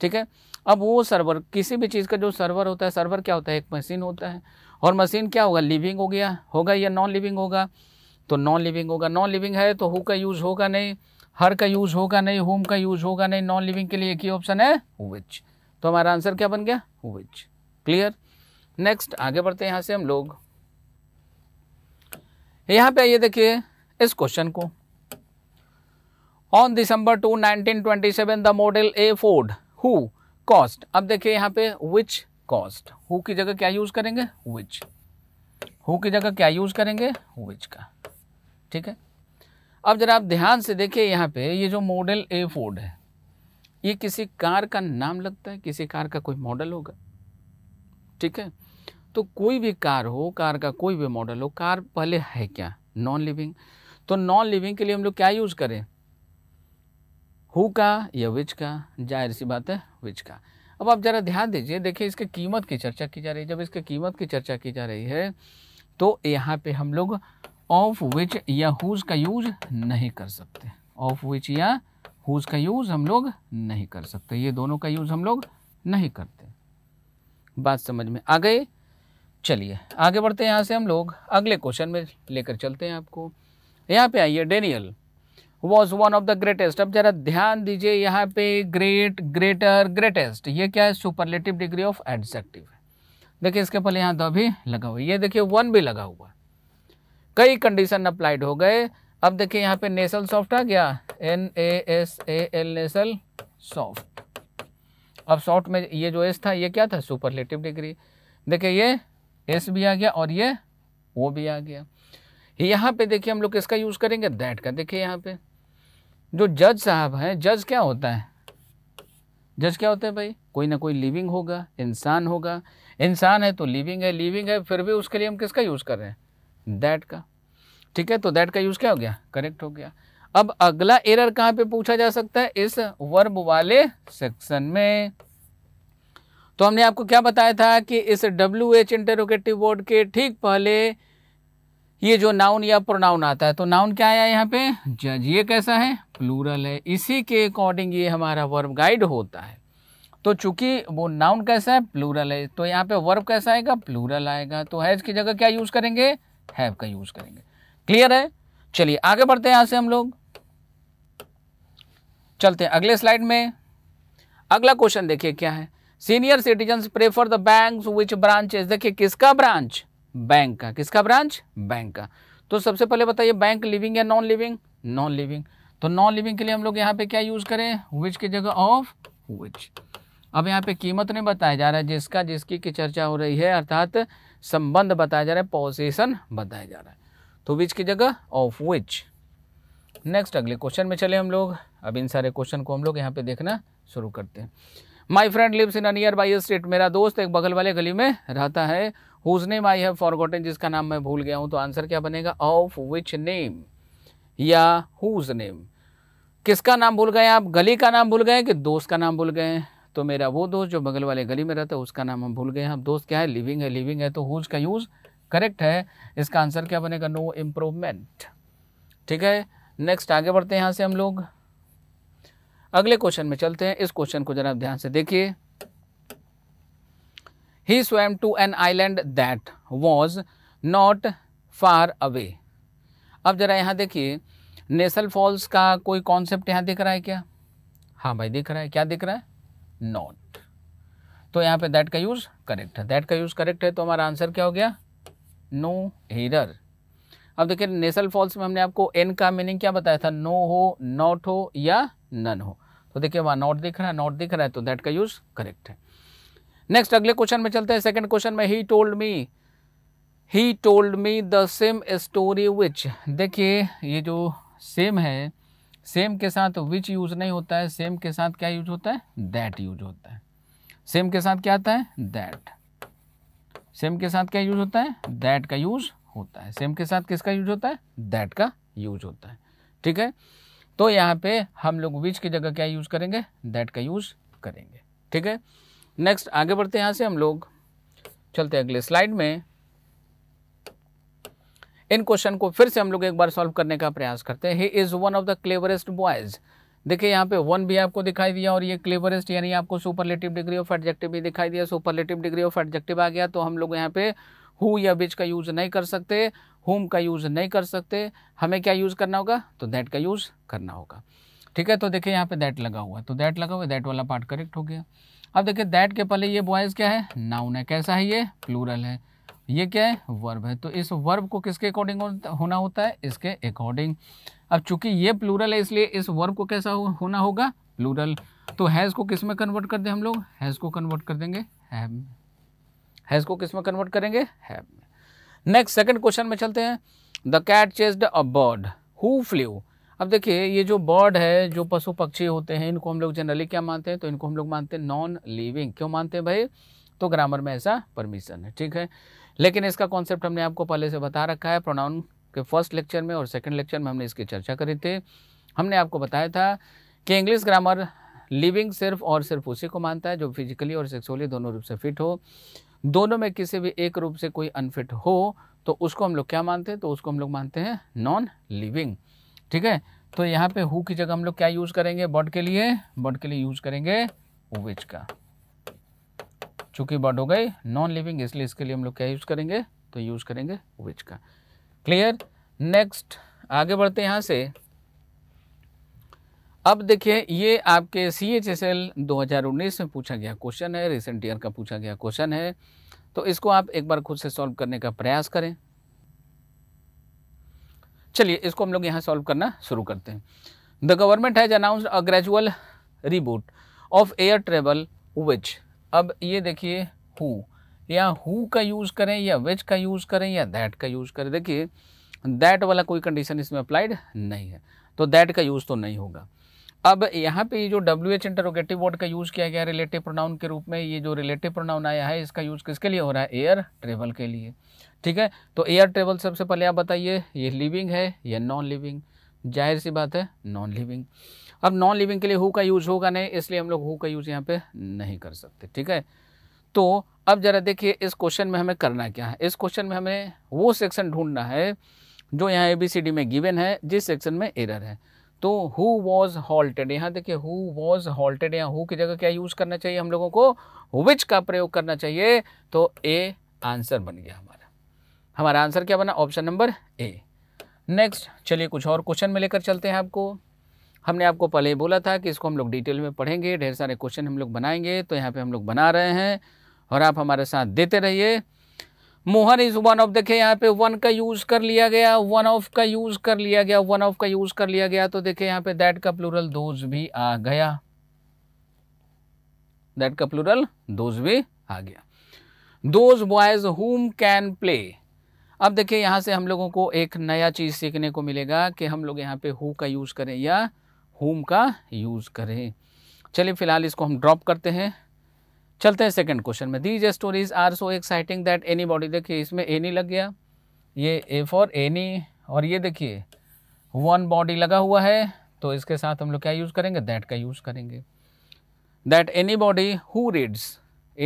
ठीक है अब वो सर्वर किसी भी चीज़ का जो सर्वर होता है सर्वर क्या होता है एक मशीन होता है और मशीन क्या होगा लिविंग हो गया होगा या नॉन लिविंग होगा तो नॉन लिविंग होगा नॉन लिविंग है तो हु का यूज़ होगा नहीं हर का यूज़ होगा नहीं होम का यूज़ होगा नहीं नॉन लिविंग के लिए एक ही ऑप्शन है विच तो हमारा आंसर क्या बन गया विच क्लियर नेक्स्ट आगे बढ़ते हैं यहाँ से हम लोग यहाँ पे आइए देखिए इस क्वेश्चन को on December two nineteen twenty seven the model A Ford who cost अब देखिए यहाँ पे विच कॉस्ट हु की जगह क्या यूज करेंगे विच हु की जगह क्या यूज करेंगे विच का ठीक है अब जरा आप ध्यान से देखिए यहाँ पे ये जो मॉडल ए फोर्ड है ये किसी कार का नाम लगता है किसी कार का कोई मॉडल होगा ठीक है तो कोई भी कार हो कार का कोई भी मॉडल हो कार पहले है क्या नॉन लिविंग तो नॉन लिविंग के लिए हम लोग क्या यूज़ करें हु का या विच का जाहिर सी बात है विच का अब आप ज़रा ध्यान दीजिए देखिए इसके कीमत की चर्चा की जा रही है जब इसके कीमत की चर्चा की जा रही है तो यहाँ पे हम लोग ऑफ विच या हुज का यूज नहीं कर सकते ऑफ विच या हुज का यूज हम लोग नहीं कर सकते ये दोनों का यूज हम लोग नहीं करते बात समझ में आ गई चलिए आगे बढ़ते हैं यहाँ से हम लोग अगले क्वेश्चन में लेकर चलते हैं आपको यहाँ पे आइए Daniel was one of the greatest अब जरा ध्यान दीजिए यहाँ पे ग्रेट ग्रेटर ग्रेटेस्ट ये क्या है सुपरलेटिव डिग्री ऑफ एडजेक्टिव है देखिए इसके पहले यहाँ द भी लगा हुआ ये देखिए वन भी लगा हुआ कई कंडीशन अप्लाइड हो गए अब देखिए यहाँ पे नेसल सॉफ्ट आ गया N A S A L nasal soft अब सॉफ्ट में ये जो एस था ये क्या था सुपरलेटिव डिग्री देखिए ये एस भी आ गया और ये ओ भी आ गया यहाँ पे देखिए हम लोग किसका यूज़ करेंगे दैट का देखिए यहाँ पे जो जज साहब हैं जज क्या होता है जज क्या होता है भाई कोई ना कोई लिविंग होगा इंसान होगा इंसान है तो लिविंग है लिविंग है फिर भी उसके लिए हम किसका यूज़ कर रहे हैं दैट का ठीक है तो दैट का यूज़ क्या हो गया करेक्ट हो गया अब अगला एरर कहाँ पे पूछा जा सकता है इस वर्ब वाले सेक्शन में तो हमने आपको क्या बताया था कि इस डब्ल्यू एच इंटेरोगेटिव वर्ड के ठीक पहले ये जो नाउन या प्रोनाउन आता है तो नाउन क्या आया यहाँ पे जज ये कैसा है प्लूरल है इसी के अकॉर्डिंग ये हमारा वर्ब गाइड होता है तो चूंकि वो नाउन कैसा है प्लूरल है तो यहाँ पे वर्ब कैसा आएगा प्लूरल आएगा तो हैज की जगह क्या यूज़ करेंगे हैव का यूज़ करेंगे क्लियर है चलिए आगे बढ़ते हैं यहां से हम लोग चलते हैं अगले स्लाइड में अगला क्वेश्चन देखिए क्या है senior citizen prefer the bank which branch देखिए किसका ब्रांच बैंक का किसका ब्रांच बैंक का तो सबसे पहले बताइए बैंक लिविंग या नॉन लिविंग नॉन लिविंग तो नॉन लिविंग के लिए हम लोग यहाँ पे क्या यूज करें विच की जगह ऑफ विच अब यहाँ पे कीमत नहीं बताया जा रहा है जिसका जिसकी की चर्चा हो रही है अर्थात संबंध बताया जा रहा है पोजिशन बताया जा रहा है तो विच की जगह ऑफ विच नेक्स्ट अगले क्वेश्चन में चले हम लोग अब इन सारे क्वेश्चन को हम लोग यहाँ पे देखना शुरू करते हैं my friend lives in a near by street मेरा दोस्त एक बगल वाले गली में रहता है whose name I have forgotten जिसका नाम मैं भूल गया हूँ तो आंसर क्या बनेगा ऑफ विच नेम या हुज नेम किसका नाम भूल गए आप गली का नाम भूल गए कि दोस्त का नाम भूल गए तो मेरा वो दोस्त जो बगल वाले गली में रहता है उसका नाम हम भूल गए आप दोस्त क्या है लिविंग है लिविंग है तो हुज का यूज़ करेक्ट है इसका आंसर क्या बनेगा नो इम्प्रूवमेंट ठीक है नेक्स्ट आगे बढ़ते हैं यहाँ से हम लोग अगले क्वेश्चन में चलते हैं इस क्वेश्चन को जरा ध्यान से देखिए he swam to an island that was not far away अब जरा यहाँ देखिए नेसल फॉल्स का कोई कॉन्सेप्ट यहाँ दिख रहा है क्या हाँ भाई दिख रहा है क्या दिख रहा है नॉट तो यहाँ पे दैट का यूज़ करेक्ट है दैट का यूज़ करेक्ट है तो हमारा आंसर क्या हो गया नो हीर अब देखिए नेसल फॉल्स में हमने आपको एन का मीनिंग क्या बताया था नो no हो नॉट हो या नन हो तो देखिए वहाँ नॉट दिख रहा है नॉट दिख रहा है तो दैट का यूज़ करेक्ट है नेक्स्ट अगले क्वेश्चन में चलते हैं सेकेंड क्वेश्चन में he told me he told me the same story which देखिए ये जो सेम है सेम के साथ विच यूज नहीं होता है सेम के साथ क्या यूज होता है दैट यूज होता है सेम के साथ क्या आता है दैट सेम के साथ क्या यूज होता है दैट का यूज होता है सेम के साथ किसका यूज होता है दैट का यूज होता है ठीक है तो यहाँ पे हम लोग विच की जगह क्या यूज़ करेंगे दैट का यूज़ करेंगे ठीक है नेक्स्ट आगे बढ़ते हैं यहाँ से हम लोग चलते हैं अगले स्लाइड में इन क्वेश्चन को फिर से हम लोग एक बार सॉल्व करने का प्रयास करते हैं he is one of the cleverest boys देखिए यहाँ पे वन भी आपको दिखाई दिया और ये क्लेवरेस्ट यानी आपको सुपरलेटिव डिग्री ऑफ एडजेक्टिव भी दिखाई दिया सुपरलेटिव डिग्री ऑफ एडजेक्टिव आ गया तो हम लोग यहाँ पे हु या बिच का यूज़ नहीं कर सकते होम का यूज़ नहीं कर सकते हमें क्या यूज़ करना होगा तो दैट का यूज़ करना होगा ठीक है तो देखिए यहाँ पे दैट लगा हुआ है तो दैट लगा हुआ दैट वाला पार्ट करेक्ट हो गया अब देखिए दैट के पहले ये बॉयज़ क्या है नाउन है कैसा है ये प्लूरल है ये क्या है वर्ब है तो इस वर्ब को किसके अकॉर्डिंग होना होता है इसके अकॉर्डिंग अब चूंकि ये प्लूरल है इसलिए इस वर्ब को कैसा हो, होना होगा प्लूरल तो हैज़ को किस में कन्वर्ट कर दें हम लोग हैज़ को कन्वर्ट कर देंगे हैव में हैज़ को किस में कन्वर्ट करेंगे हैव में नेक्स्ट सेकंड क्वेश्चन में चलते हैं the cat chased a bird who flew अब देखिए ये जो बर्ड है जो पशु पक्षी होते हैं इनको हम लोग जनरली क्या मानते हैं तो इनको हम लोग मानते हैं नॉन लिविंग क्यों मानते हैं भाई तो ग्रामर में ऐसा परमिशन है ठीक है लेकिन इसका कॉन्सेप्ट हमने आपको पहले से बता रखा है प्रोनाउन के फर्स्ट लेक्चर में और सेकेंड लेक्चर में हमने इसकी चर्चा करी थी हमने आपको बताया था कि इंग्लिश ग्रामर लिविंग सिर्फ और सिर्फ उसी को मानता है जो फिजिकली और सेक्सुअली दोनों रूप से फिट हो दोनों में किसी भी एक रूप से कोई अनफिट हो तो उसको हम लोग क्या मानते हैं तो उसको हम लोग मानते हैं नॉन लिविंग ठीक है तो यहाँ पे हु की जगह हम लोग क्या यूज़ करेंगे बॉड के लिए बॉड के लिए यूज़ करेंगे ओविच का चूंकि बॉड हो गई नॉन लिविंग इसलिए इसके लिए हम लोग क्या यूज़ करेंगे तो यूज़ करेंगे ओविच का क्लियर नेक्स्ट आगे बढ़ते हैं यहाँ से अब देखिए ये आपके सी एच एस एल दो हज़ार उन्नीस में पूछा गया क्वेश्चन है रिसेंट ईयर का पूछा गया क्वेश्चन है तो इसको आप एक बार खुद से सॉल्व करने का प्रयास करें चलिए इसको हम लोग यहाँ सॉल्व करना शुरू करते हैं the government has announce a gradual reboot of air travel which अब ये देखिए हु या हु का यूज़ करें या विच का यूज़ करें या दैट का यूज़ करें देखिए दैट वाला कोई कंडीशन इसमें अप्लाइड नहीं है तो दैट का यूज़ तो नहीं होगा अब यहाँ पे जो डब्ल्यू एच इंटरोगेटिव वर्ड का यूज़ किया गया है रिलेटिव प्रोनाउन के रूप में ये जो रिलेटिव प्रोनाउन आया है इसका यूज़ किसके लिए हो रहा है एयर ट्रेवल के लिए ठीक है तो एयर ट्रेवल सबसे पहले आप बताइए ये लिविंग है या नॉन लिविंग जाहिर सी बात है नॉन लिविंग अब नॉन लिविंग के लिए हु का यूज़ होगा नहीं इसलिए हम लोग हु का यूज़ यहाँ पे नहीं कर सकते ठीक है तो अब ज़रा देखिए इस क्वेश्चन में हमें करना क्या है इस क्वेश्चन में हमें वो सेक्शन ढूंढना है जो यहाँ ए बी सी डी में गिवन है जिस सेक्शन में एरर है तो हु वॉज हॉल्टेड यहाँ देखिए हु वॉज हॉल्टेड या हु की जगह क्या यूज़ करना चाहिए हम लोगों को विच का प्रयोग करना चाहिए तो ए आंसर बन गया हमारा हमारा आंसर क्या बना ऑप्शन नंबर ए नेक्स्ट चलिए कुछ और क्वेश्चन में लेकर चलते हैं आपको हमने आपको पहले ही बोला था कि इसको हम लोग डिटेल में पढ़ेंगे ढेर सारे क्वेश्चन हम लोग बनाएंगे तो यहाँ पे हम लोग बना रहे हैं और आप हमारे साथ देते रहिए मोहन इज वन ऑफ देखे यहाँ पे वन का यूज कर लिया गया वन ऑफ का यूज कर लिया गया वन ऑफ का यूज कर लिया गया तो देखे यहाँ पे दैट का प्लूरल दोज भी आ गया दैट का प्लूरल दोज भी आ गया those boys whom can play अब देखिए यहां से हम लोगों को एक नया चीज़ सीखने को मिलेगा कि हम लोग यहाँ पे हु का यूज़ करें या हुम का यूज़ करें चलिए फिलहाल इसको हम ड्रॉप करते हैं चलते हैं सेकंड क्वेश्चन में these stories are so exciting that anybody देखिए इसमें एनी लग गया ये ए फॉर एनी और ये देखिए वन बॉडी लगा हुआ है तो इसके साथ हम लोग क्या यूज़ करेंगे दैट का यूज़ करेंगे that anybody who reads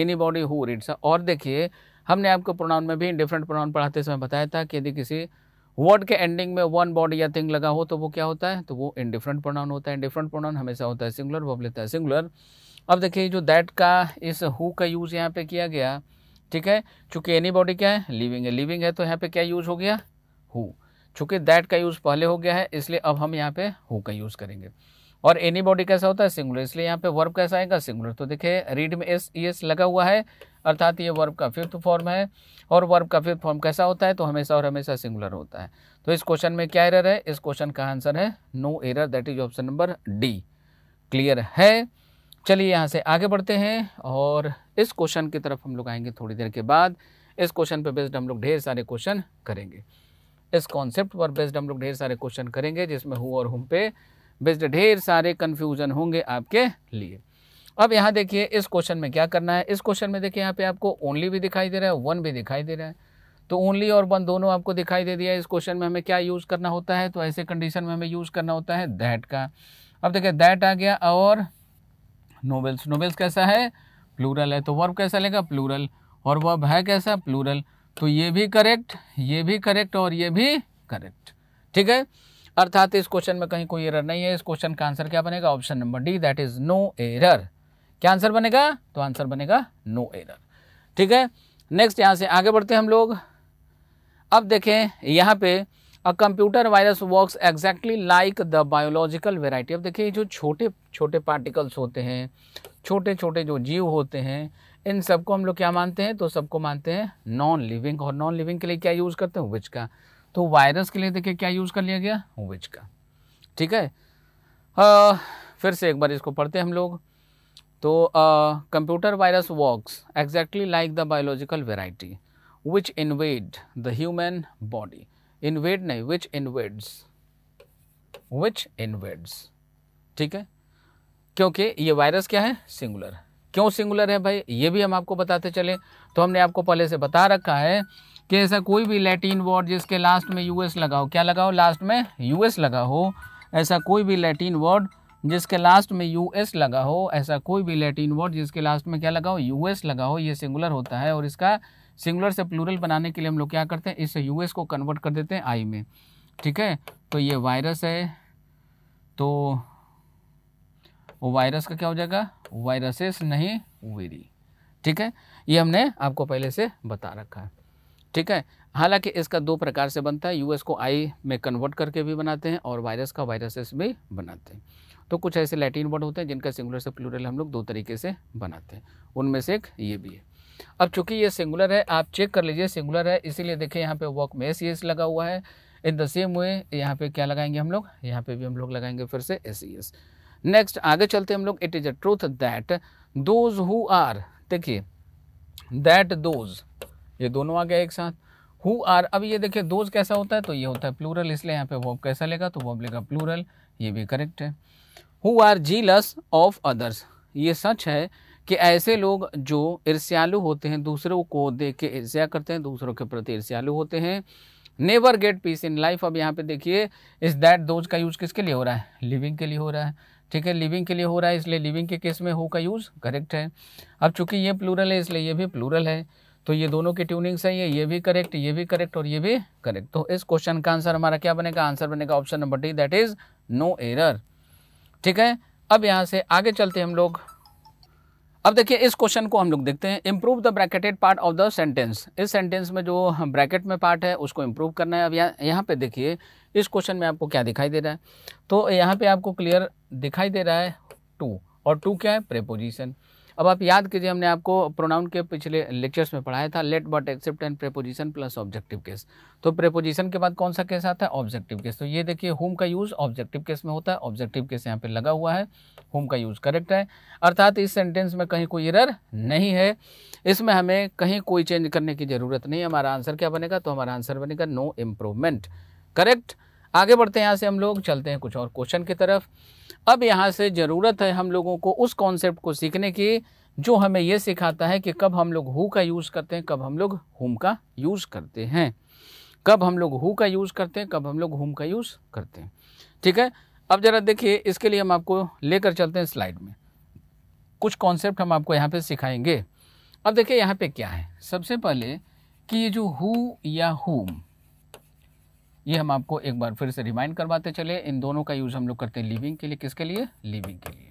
anybody who reads और देखिए हमने आपको प्रोनाउन में भी डिफरेंट प्रोनाउन पढ़ाते समय बताया था कि यदि किसी वर्ड के एंडिंग में वन बॉडी या थिंग लगा हो तो वो क्या होता है तो वो इनडिफरेंट प्रोनाउन होता है इनडिफरेंट प्रोनाउन हमेशा होता है सिंगुलर वो लेता है सिंगुलर अब देखिए जो दैट का इस हु का यूज़ यहाँ पे किया गया ठीक है चूँकि एनी बॉडी क्या है लिविंग है लिविंग है तो यहाँ पे क्या यूज़ हो गया हु चूँकि दैट का यूज़ पहले हो गया है इसलिए अब हम यहाँ पे हु का यूज़ करेंगे और एनी बॉडी कैसा होता है सिंगुलर इसलिए यहाँ पे वर्ब कैसा आएगा सिंगुलर तो देखिए रीड में एस ई एस लगा हुआ है अर्थात ये वर्ब का फिफ्थ फॉर्म है और वर्ब का फिफ्थ फॉर्म कैसा होता है तो हमेशा और हमेशा सिंगुलर होता है तो इस क्वेश्चन में क्या एरर है इस क्वेश्चन का आंसर है no error that is option number D clear है चलिए यहाँ से आगे बढ़ते हैं और इस क्वेश्चन की तरफ हम लोग आएंगे थोड़ी देर के बाद इस क्वेश्चन पर बेस्ड हम लोग ढेर सारे क्वेश्चन करेंगे इस कॉन्सेप्ट पर बेस्ड हम लोग ढेर सारे क्वेश्चन करेंगे जिसमें हु और हुम पे बेस्ड ढेर सारे कन्फ्यूजन होंगे आपके लिए अब यहाँ देखिए इस क्वेश्चन में क्या करना है इस क्वेश्चन में देखिए यहाँ पे आपको ओनली भी दिखाई दे रहा है वन भी दिखाई दे रहा है तो ओनली और वन दोनों आपको दिखाई दे दिया इस क्वेश्चन में हमें क्या यूज़ करना होता है तो ऐसे कंडीशन में हमें यूज़ करना होता है दैट का अब देखिए दैट आ गया और नोवेल्स नोवेल्स कैसा है प्लूरल है तो वर्ब कैसा लेगा प्लूरल और वर्ब है कैसा प्लूरल तो ये भी करेक्ट ये भी करेक्ट और ये भी करेक्ट ठीक है अर्थात इस क्वेश्चन में कहीं कोई एरर नहीं है इस क्वेश्चन का आंसर क्या बनेगा option number D that is no error क्या आंसर बनेगा तो आंसर बनेगा नो एरर ठीक है नेक्स्ट यहाँ से आगे बढ़ते हैं हम लोग अब देखें यहाँ पे a computer virus works exactly like the biological variety अब देखिए जो छोटे छोटे पार्टिकल्स होते हैं छोटे छोटे जो जीव होते हैं इन सबको हम लोग क्या मानते हैं तो सबको मानते हैं नॉन लिविंग और नॉन लिविंग के लिए क्या यूज़ करते हैं विच का तो वायरस के लिए देखिए क्या यूज़ कर लिया गया विच का ठीक है आ, फिर से एक बार इसको पढ़ते हैं हम लोग तो computer virus works exactly like the biological variety which invade the human body invade नहीं विच इन्वेड्स विच इन्वेड्स ठीक है क्योंकि ये वायरस क्या है सिंगुलर क्यों सिंगुलर है भाई ये भी हम आपको बताते चले तो हमने आपको पहले से बता रखा है कि ऐसा कोई भी लैटिन वर्ड जिसके लास्ट में यूएस लगाओ क्या लगाओ लास्ट में यूएस लगा हो ऐसा कोई भी लैटिन वर्ड जिसके लास्ट में यूएस लगा हो ऐसा कोई भी लैटिन वर्ड जिसके लास्ट में क्या लगाओ यूएस लगा हो ये सिंगुलर होता है और इसका सिंगुलर से प्लूरल बनाने के लिए हम लोग क्या करते हैं इस यूएस को कन्वर्ट कर देते हैं आई में ठीक है तो ये वायरस है तो वायरस का क्या हो जाएगा वायरसेस नहीं वेरी ठीक है ये हमने आपको पहले से बता रखा है ठीक है हालांकि इसका दो प्रकार से बनता है यूएस को आई में कन्वर्ट करके भी बनाते हैं और वायरस का वायरसेस भी बनाते हैं तो कुछ ऐसे लैटिन वर्ड होते हैं जिनका सिंगुलर से प्लूरल हम लोग दो तरीके से बनाते हैं उनमें से एक ये भी है अब चूंकि ये सिंगुलर है आप चेक कर लीजिए सिंगुलर है इसीलिए देखिए यहाँ पे वॉक में सी एस लगा हुआ है इन द सेम वे यहाँ पे क्या लगाएंगे हम लोग यहाँ पे भी हम लोग लगाएंगे फिर से एस एस नेक्स्ट आगे चलते हम लोग it is a truth that those who are देखिए दैट दोज ये दोनों आ गया एक साथ हु आर अब ये देखिए दोज कैसा होता है तो ये होता है प्लूरल इसलिए यहाँ पे वॉक कैसा लेगा तो वॉक लेगा प्लूरल ये भी करेक्ट है हु आर जी ऑफ अदर्स ये सच है कि ऐसे लोग जो ईर्ष्यालु होते हैं दूसरों को देख के ईर्ष्या करते हैं दूसरों के प्रति ईर्ष्यालु होते हैं never get peace in life अब यहाँ पे देखिए इस दैट दोज का यूज किसके लिए हो रहा है लिविंग के लिए हो रहा है ठीक है लिविंग के लिए हो रहा है इसलिए लिविंग के केस में हो का यूज़ करेक्ट है अब चूंकि ये प्लूरल है इसलिए ये भी प्लूरल है तो ये दोनों की ट्यूनिंग्स हैं ये ये भी करेक्ट ये भी करेक्ट और ये भी करेक्ट तो इस क्वेश्चन का आंसर हमारा क्या बनेगा आंसर बनेगा option number D that is no error ठीक है अब यहाँ से आगे चलते हम लोग अब देखिए इस क्वेश्चन को हम लोग देखते हैं improve the bracketed part of the sentence इस सेंटेंस में जो ब्रैकेट में पार्ट है उसको इम्प्रूव करना है अब यहाँ यहाँ पर देखिए इस क्वेश्चन में आपको क्या दिखाई दे रहा है तो यहाँ पे आपको क्लियर दिखाई दे रहा है टू और टू क्या है प्रेपोजिशन अब आप याद कीजिए हमने आपको प्रोनाउन के पिछले लेक्चर्स में पढ़ाया था let but except and preposition plus objective case तो प्रेपोजिशन के बाद कौन सा केस आता है ऑब्जेक्टिव केस तो ये देखिए होम का यूज़ ऑब्जेक्टिव केस में होता है ऑब्जेक्टिव केस यहाँ पे लगा हुआ है होम का यूज़ करेक्ट है अर्थात इस सेंटेंस में कहीं कोई इरर नहीं है इसमें हमें कहीं कोई चेंज करने की ज़रूरत नहीं हमारा आंसर क्या बनेगा तो हमारा आंसर बनेगा नो इम्प्रूवमेंट करेक्ट आगे बढ़ते हैं यहाँ से हम लोग चलते हैं कुछ और क्वेश्चन की तरफ अब यहाँ से ज़रूरत है हम लोगों को उस कॉन्सेप्ट को सीखने की जो हमें यह सिखाता है कि कब हम लोग हु का यूज़ करते हैं कब हम लोग हुम का यूज़ करते हैं कब हम लोग हु का यूज़ करते हैं कब हम लोग हुम का यूज़ करते हैं ठीक है अब ज़रा देखिए इसके लिए हम आपको लेकर चलते हैं स्लाइड में कुछ कॉन्सेप्ट हम आपको यहाँ पे सिखाएंगे अब देखिए यहाँ पे क्या है सबसे पहले कि ये जो हु या हुम ये हम आपको एक बार फिर से रिमाइंड करवाते चले इन दोनों का यूज़ हम लोग करते हैं लिविंग के लिए किसके लिए लिविंग के लिए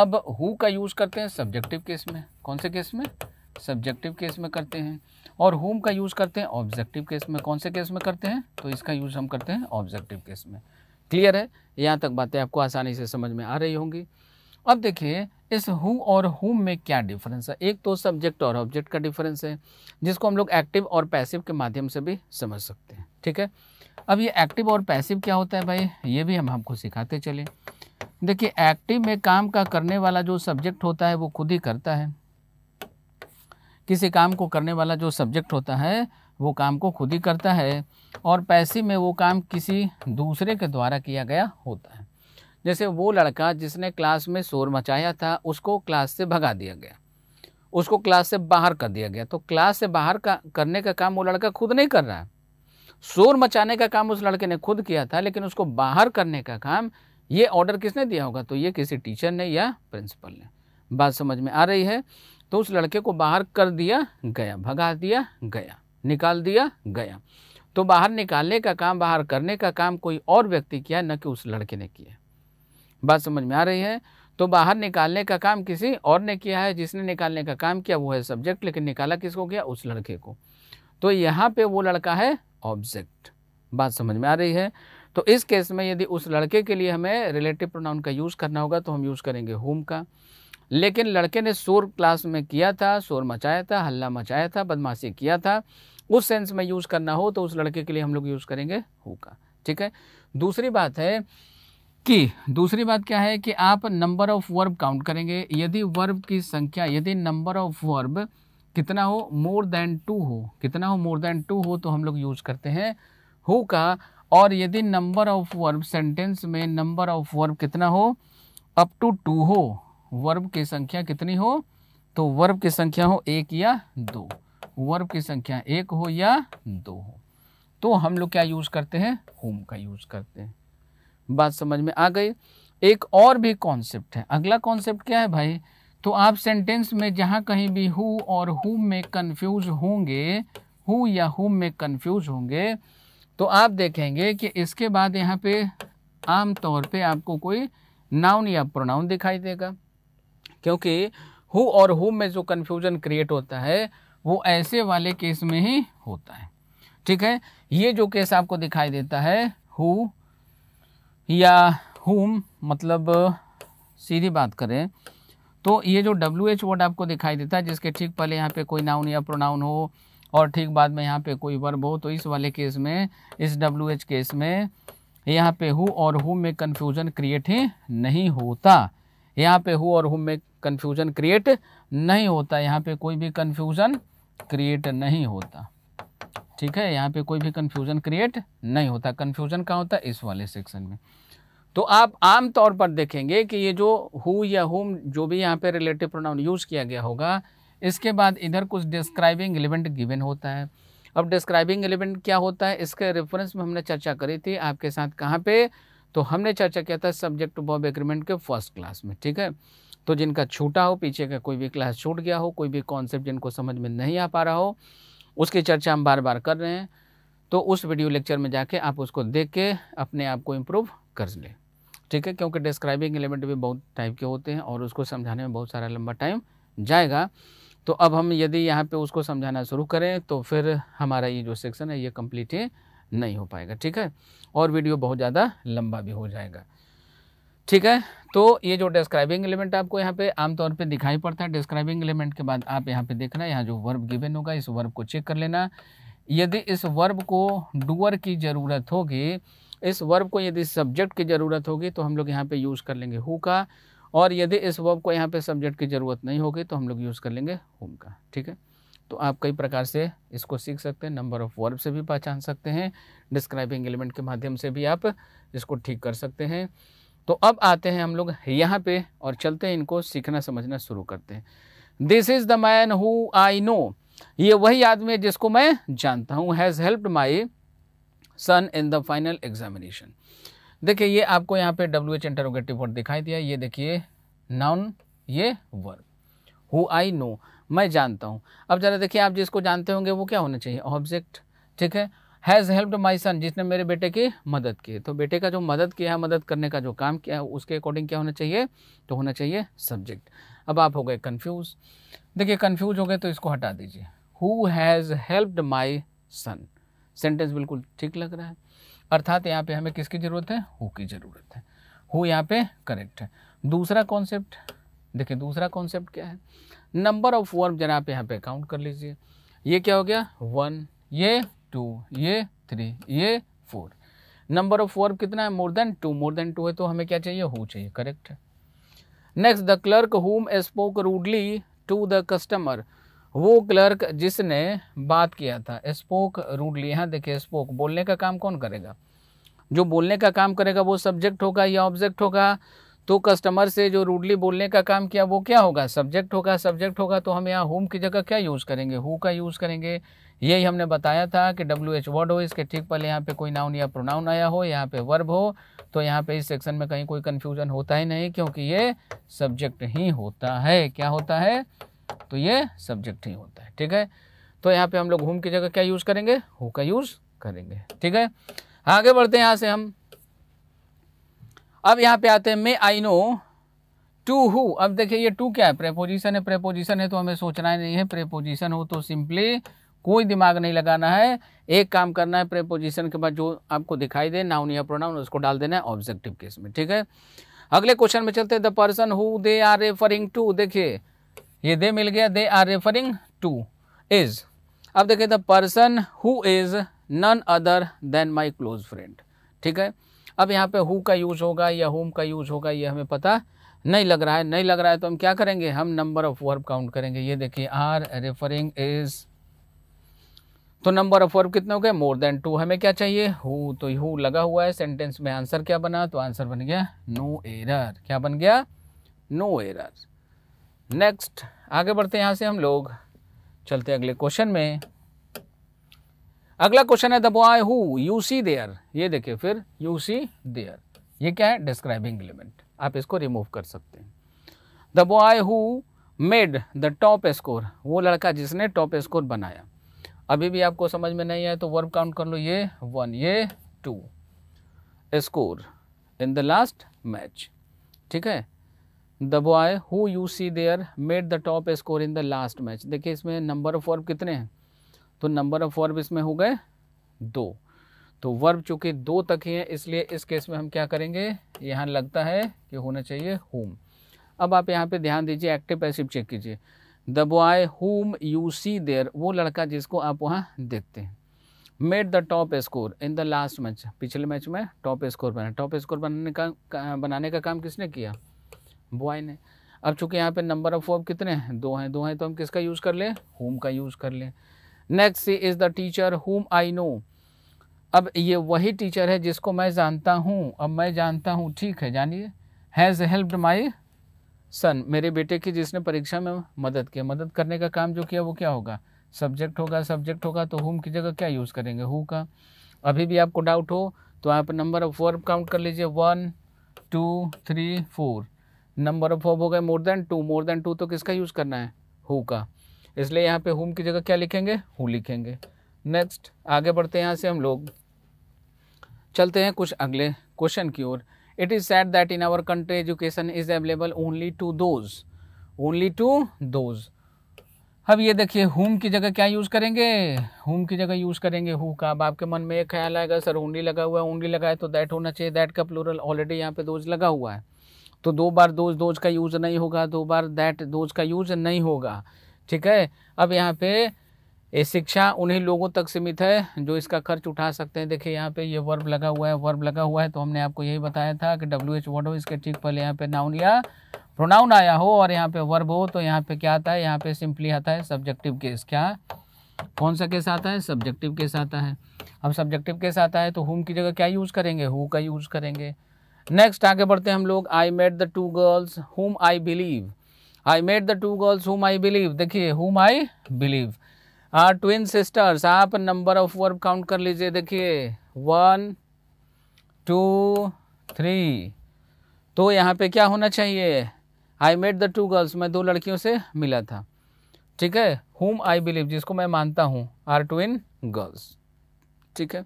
अब हु का यूज़ करते हैं सब्जेक्टिव केस में कौन से केस में सब्जेक्टिव केस में करते हैं और होम का यूज़ करते हैं ऑब्जेक्टिव केस में कौन से केस में करते हैं तो इसका यूज़ हम करते हैं ऑब्जेक्टिव केस में क्लियर है यहाँ तक बातें आपको आसानी से समझ में आ रही होंगी अब देखिए इस हु और हुम में क्या डिफरेंस है एक तो सब्जेक्ट और ऑब्जेक्ट का डिफरेंस है जिसको हम लोग एक्टिव और पैसिव के माध्यम से भी समझ सकते हैं ठीक है अब ये एक्टिव और पैसिव क्या होता है भाई ये भी हम आपको सिखाते चले देखिए एक्टिव में काम का करने वाला जो सब्जेक्ट होता है वो खुद ही करता है किसी काम को करने वाला जो सब्जेक्ट होता है वो काम को खुद ही करता है और पैसिव में वो काम किसी दूसरे के द्वारा किया गया होता है जैसे वो लड़का जिसने क्लास में शोर मचाया था उसको क्लास से भगा दिया गया उसको क्लास से बाहर कर दिया गया तो क्लास से बाहर का करने का काम वो लड़का खुद नहीं कर रहा है शोर मचाने का काम उस लड़के ने खुद किया था लेकिन उसको बाहर करने का काम ये ऑर्डर किसने दिया होगा तो ये किसी टीचर ने या प्रिंसिपल ने बात समझ में आ रही है तो उस लड़के को बाहर कर दिया गया भगा दिया गया निकाल दिया गया तो बाहर निकालने का काम बाहर करने का काम कोई और व्यक्ति किया न कि उस लड़के ने किया बात समझ में आ रही है तो बाहर निकालने का काम किसी और ने किया है जिसने निकालने का काम किया वो है सब्जेक्ट लेकिन निकाला किसको किया उस लड़के को तो यहाँ पे वो लड़का है ऑब्जेक्ट बात समझ में आ रही है तो इस केस में यदि उस लड़के के लिए हमें रिलेटिव प्रोनाउन का यूज़ करना होगा तो हम यूज़ करेंगे होम का लेकिन लड़के ने शोर क्लास में किया था शोर मचाया था हल्ला मचाया था बदमाशी किया था उस सेंस में यूज़ करना हो तो उस लड़के के लिए हम लोग यूज़ करेंगे हु का ठीक है दूसरी बात है कि दूसरी बात क्या है कि आप नंबर ऑफ वर्ब काउंट करेंगे यदि वर्ब की संख्या यदि नंबर ऑफ वर्ब कितना हो मोर देन टू हो कितना हो मोर देन टू हो तो हम लोग यूज करते हैं हो का और यदि नंबर ऑफ वर्ब सेंटेंस में नंबर ऑफ वर्ब कितना हो अप टू टू हो वर्ब की संख्या कितनी हो तो वर्ब की संख्या हो एक या दो वर्ब की संख्या एक हो या दो हो तो हम लोग क्या यूज़ करते हैं होम का यूज़ करते हैं बात समझ में आ गई एक और भी कॉन्सेप्ट है अगला कॉन्सेप्ट क्या है भाई तो आप सेंटेंस में जहाँ कहीं भी हु और हु में कन्फ्यूज होंगे हु या हु में कन्फ्यूज होंगे तो आप देखेंगे कि इसके बाद यहाँ पे आम तौर पे आपको कोई नाउन या प्रोनाउन दिखाई देगा क्योंकि हु और हु में जो कन्फ्यूजन क्रिएट होता है वो ऐसे वाले केस में ही होता है ठीक है ये जो केस आपको दिखाई देता है हु या हुम मतलब सीधी बात करें तो ये जो डब्ल्यू एच वर्ड आपको दिखाई देता है जिसके ठीक पहले यहाँ पे कोई नाउन या प्रोनाउन हो और ठीक बाद में यहाँ पे कोई वर्ब हो तो इस वाले केस में इस डब्ल्यू एच केस में यहाँ पे हु और हु में कन्फ्यूजन क्रिएट नहीं होता यहाँ पे हु और हु में कन्फ्यूजन क्रिएट नहीं होता यहाँ पे कोई भी कन्फ्यूजन क्रिएट नहीं होता ठीक है यहाँ पे कोई भी कन्फ्यूज़न क्रिएट नहीं होता कन्फ्यूज़न कहाँ होता है इस वाले सेक्शन में तो आप आम तौर पर देखेंगे कि ये जो हु या हुम जो भी यहाँ पे रिलेटिव प्रोनाउन यूज़ किया गया होगा इसके बाद इधर कुछ डिस्क्राइबिंग एलिमेंट गिवन होता है अब डिस्क्राइबिंग एलिमेंट क्या होता है इसके रेफरेंस में हमने चर्चा करी थी आपके साथ कहाँ पे तो हमने चर्चा किया था सब्जेक्ट बॉब एग्रीमेंट के फर्स्ट क्लास में ठीक है तो जिनका छूटा हो पीछे का कोई भी क्लास छूट गया हो कोई भी कॉन्सेप्ट जिनको समझ में नहीं आ पा रहा हो उसकी चर्चा हम बार बार कर रहे हैं तो उस वीडियो लेक्चर में जाके आप उसको देख के अपने आप को इम्प्रूव कर लें ठीक है क्योंकि डिस्क्राइबिंग एलिमेंट भी बहुत टाइप के होते हैं और उसको समझाने में बहुत सारा लंबा टाइम जाएगा तो अब हम यदि यहाँ पे उसको समझाना शुरू करें तो फिर हमारा ये जो सेक्शन है ये कम्प्लीट ही नहीं हो पाएगा ठीक है और वीडियो बहुत ज़्यादा लंबा भी हो जाएगा ठीक है तो ये जो डिस्क्राइबिंग एलिमेंट आपको यहाँ पे आमतौर पे दिखाई पड़ता है डिस्क्राइबिंग एलिमेंट के बाद आप यहाँ पे देखना यहाँ जो वर्ब गिवन होगा इस वर्ब को चेक कर लेना यदि इस वर्ब को डूअर की ज़रूरत होगी इस वर्ब को यदि सब्जेक्ट की ज़रूरत होगी तो हम लोग यहाँ पे यूज़ कर लेंगे हु का और यदि इस वर्ब को यहाँ पे सब्जेक्ट की ज़रूरत नहीं होगी तो हम लोग यूज़ कर लेंगे हु का ठीक है तो आप कई प्रकार से इसको सीख सकते हैं नंबर ऑफ़ वर्ब से भी पहचान सकते हैं डिस्क्राइबिंग एलिमेंट के माध्यम से भी आप इसको ठीक कर सकते हैं तो अब आते हैं हम लोग यहाँ पे और चलते हैं इनको सीखना समझना शुरू करते हैं this is the man who I know ये वही आदमी है जिसको मैं जानता हूँ has helped my son in the final examination देखिए ये आपको यहाँ पे डब्ल्यू एच इंटरोगेटिव वर्ड दिखाई दिया ये देखिए नाउन ये वर्ब हु आई नो मैं जानता हूँ अब ज़रा देखिए आप जिसको जानते होंगे वो क्या होना चाहिए ऑब्जेक्ट ठीक है हैज़ हेल्प्ड माई सन जिसने मेरे बेटे की मदद की तो बेटे का जो मदद किया है मदद करने का जो काम किया है उसके अकॉर्डिंग क्या होना चाहिए तो होना चाहिए सब्जेक्ट अब आप हो गए कन्फ्यूज़ देखिए कन्फ्यूज हो गए तो इसको हटा दीजिए who has helped my son sentence बिल्कुल ठीक लग रहा है अर्थात यहाँ पे हमें किसकी ज़रूरत है हु की ज़रूरत है हु यहाँ पे करेक्ट है दूसरा कॉन्सेप्ट देखिए दूसरा कॉन्सेप्ट क्या है नंबर ऑफ वर्ब जरा आप यहाँ पे काउंट कर लीजिए ये क्या हो गया वन ये टू ये थ्री ये फोर नंबर ऑफ वर्ब कितना है more than two more than two है तो हमें क्या चाहिए हु चाहिए करेक्ट है next the clerk whom spoke rudely to the customer वो क्लर्क जिसने बात किया था स्पोक रूडली यहाँ देखिए स्पोक बोलने का काम कौन करेगा जो बोलने का काम करेगा वो सब्जेक्ट होगा या ऑब्जेक्ट होगा तो कस्टमर से जो रूडली बोलने का काम किया वो क्या होगा सब्जेक्ट होगा सब्जेक्ट होगा तो हम यहाँ होम की जगह क्या यूज़ करेंगे हु का यूज़ करेंगे यही हमने बताया था कि डब्ल्यू एच वर्ड हो इसके ठीक पहले यहाँ पे कोई नाउन या प्रोनाउन आया हो यहाँ पे वर्ब हो तो यहाँ पे इस सेक्शन में कहीं कोई कन्फ्यूजन होता ही नहीं क्योंकि ये सब्जेक्ट ही होता है क्या होता है तो ये सब्जेक्ट ही होता है ठीक है तो यहाँ पे हम लोग होम की जगह क्या यूज़ करेंगे हु का यूज़ करेंगे ठीक है आगे बढ़ते हैं यहाँ से हम अब यहाँ पे आते हैं may I know to who अब देखिए ये टू क्या है प्रेपोजिशन है प्रेपोजिशन है तो हमें सोचना ही नहीं है प्रेपोजिशन हो तो सिंपली कोई दिमाग नहीं लगाना है एक काम करना है प्रेपोजिशन के बाद जो आपको दिखाई दे नाउन या प्रोनाउन उसको डाल देना है ऑब्जेक्टिव केस में ठीक है अगले क्वेश्चन में चलते हैं the person who they are referring to देखिए ये दे मिल गया they are referring to is अब देखिए the person who is none other than my close friend ठीक है अब यहाँ पे हु का यूज़ होगा या होम का यूज़ होगा ये हमें पता नहीं लग रहा है नहीं लग रहा है तो हम क्या करेंगे हम नंबर ऑफ़ वर्ब काउंट करेंगे ये देखिए आर रेफरिंग इज़ तो नंबर ऑफ वर्ब कितने हो गए मोर देन टू हमें क्या चाहिए हु तो हु लगा हुआ है सेंटेंस में आंसर क्या बना तो आंसर बन गया नो एरर क्या बन गया नो एरर नेक्स्ट आगे बढ़ते हैं यहाँ से हम लोग चलते अगले क्वेश्चन में अगला क्वेश्चन है the boy who you see there ये देखिए फिर यू सी देयर ये क्या है डिस्क्राइबिंग एलिमेंट आप इसको रिमूव कर सकते हैं the boy who made the top score वो लड़का जिसने टॉप स्कोर बनाया अभी भी आपको समझ में नहीं आया तो वर्ब काउंट कर लो ये वन ये two score in the last match ठीक है the boy who you see there made the top score in the last match देखिए इसमें नंबर ऑफ वर्ब कितने हैं तो नंबर ऑफ वर्ब इसमें हो गए दो तो वर्ब चूंकि दो तक ही है इसलिए इस केस में हम क्या करेंगे यहाँ लगता है कि होना चाहिए होम अब आप यहाँ पे ध्यान दीजिए एक्टिव पैसिव चेक कीजिए the boy whom you see there वो लड़का जिसको आप वहाँ देखते हैं made the top score in the last match पिछले मैच में टॉप स्कोर बना टॉप स्कोर बनाने का बनाने का काम किसने किया बॉय ने अब चूंकि यहाँ पे नंबर ऑफ वर्ब कितने हैं दो हैं दो हैं तो हम किसका यूज़ कर लें होम का यूज़ कर लें next C is the teacher whom I no अब ये वही टीचर है जिसको मैं जानता हूँ अब मैं जानता हूँ ठीक है जानिए हैज़ हेल्प्ड माई सन मेरे बेटे की जिसने परीक्षा में मदद किया मदद करने का काम जो किया वो क्या होगा सब्जेक्ट होगा सब्जेक्ट होगा तो हुम की जगह क्या यूज़ करेंगे हु का अभी भी आपको डाउट हो तो आप नंबर ऑफ वर्ब काउंट कर लीजिए one two three four number of verb हो गए more than two more than two तो किसका यूज़ करना है हु का इसलिए यहाँ पे हुम की जगह क्या लिखेंगे हु लिखेंगे नेक्स्ट आगे बढ़ते हैं यहाँ से हम लोग चलते हैं कुछ अगले क्वेश्चन की ओर it is sad that in our country education is available only to those only to those अब ये देखिए हुम की जगह क्या यूज़ करेंगे हुम की जगह यूज़ करेंगे हु का अब आपके मन में एक ख्याल आएगा सर ओनली लगा हुआ है ओनली लगा है तो दैट होना चाहिए दैट का प्लूरल ऑलरेडी यहाँ पे दोज लगा हुआ है तो दो बार दोज दोज का यूज़ नहीं होगा दो बार दैट दोज का यूज़ नहीं होगा ठीक है अब यहाँ पे ये शिक्षा उन्हीं लोगों तक सीमित है जो इसका खर्च उठा सकते हैं देखिए यहाँ पे ये वर्ब लगा हुआ है वर्ब लगा हुआ है तो हमने आपको यही बताया था कि डब्ल्यू एच वर्ड हो इसके ठीक पहले यहाँ पे नाउन या प्रोनाउन आया हो और यहाँ पे वर्ब हो तो यहाँ पे क्या आता है यहाँ पे सिंपली आता है सब्जेक्टिव केस क्या कौन सा केस आता है सब्जेक्टिव केस आता है अब सब्जेक्टिव केस आता है तो होम की जगह क्या यूज़ करेंगे हु का यूज़ करेंगे नेक्स्ट आगे बढ़ते हैं हम लोग I met the two girls whom I believe I made the two girls whom I believe देखिए whom I believe twin sisters आप नंबर ऑफ वर्ब काउंट कर लीजिए देखिए वन टू थ्री तो यहाँ पे क्या होना चाहिए I met the two girls मैं दो लड़कियों से मिला था ठीक है हुम आई बिलीव जिसको मैं मानता हूँ आर टू इन गर्ल्स ठीक है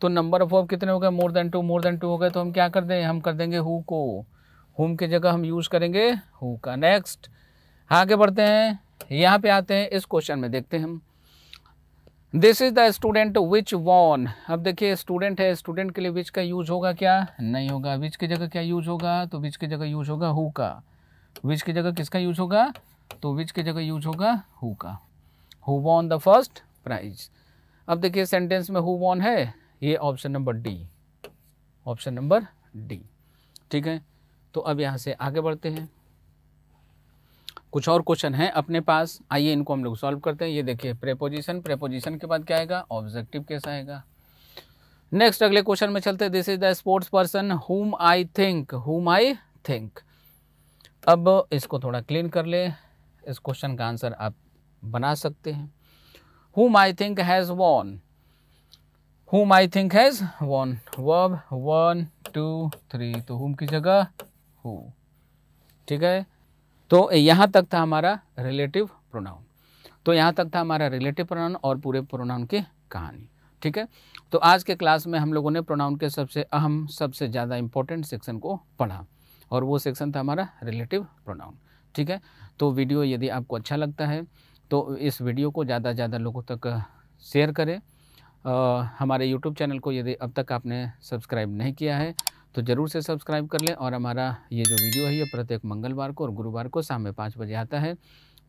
तो नंबर ऑफ वर्ब कितने हो गए more than two more than two हो गए तो हम क्या कर दें हम कर देंगे हु को होम की जगह हम यूज़ करेंगे हु का नेक्स्ट आगे बढ़ते हैं यहाँ पे आते हैं इस क्वेश्चन में देखते हैं हम this is the student which won अब देखिए स्टूडेंट है स्टूडेंट के लिए विच का यूज होगा क्या नहीं होगा विच की जगह क्या यूज होगा तो विच की जगह यूज होगा हु का विच की जगह किसका यूज होगा तो विच की जगह यूज होगा हु का who won the first prize अब देखिए सेंटेंस में हु वॉन है ये option number D option number D ठीक है तो अब यहाँ से आगे बढ़ते हैं कुछ और क्वेश्चन हैं अपने पास आइए इनको हम लोग सॉल्व करते हैं ये देखिए प्रेपोजिशन प्रेपोजिशन के बाद क्या आएगा ऑब्जेक्टिव कैसा आएगा नेक्स्ट अगले क्वेश्चन में चलते this is the sports person whom I think हुम आई थिंक अब इसको थोड़ा क्लीन कर ले इस क्वेश्चन का आंसर आप बना सकते हैं हुम I think has won whom I think has won one two three तो हुम की जगह हूँ ठीक है तो यहाँ तक था हमारा रिलेटिव प्रोनाउन तो यहाँ तक था हमारा रिलेटिव प्रोनाउन और पूरे प्रोनाउन की कहानी ठीक है तो आज के क्लास में हम लोगों ने प्रोनाउन के सबसे अहम सबसे ज़्यादा इम्पोर्टेंट सेक्शन को पढ़ा और वो सेक्शन था हमारा रिलेटिव प्रोनाउन ठीक है तो वीडियो यदि आपको अच्छा लगता है तो इस वीडियो को ज़्यादा से ज़्यादा लोगों तक शेयर करें आ, हमारे यूट्यूब चैनल को यदि अब तक आपने सब्सक्राइब नहीं किया है तो ज़रूर से सब्सक्राइब कर लें और हमारा ये जो वीडियो है ये प्रत्येक मंगलवार को और गुरुवार को शाम में पाँच बजे आता है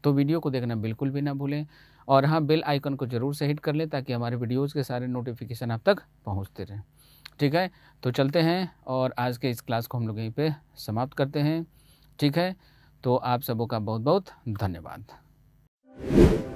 तो वीडियो को देखना बिल्कुल भी ना भूलें और हाँ बेल आइकन को ज़रूर से हिट कर लें ताकि हमारे वीडियोज़ के सारे नोटिफिकेशन आप तक पहुँचते रहें ठीक है तो चलते हैं और आज के इस क्लास को हम लोग यहीं पर समाप्त करते हैं ठीक है तो आप सबों का बहुत बहुत धन्यवाद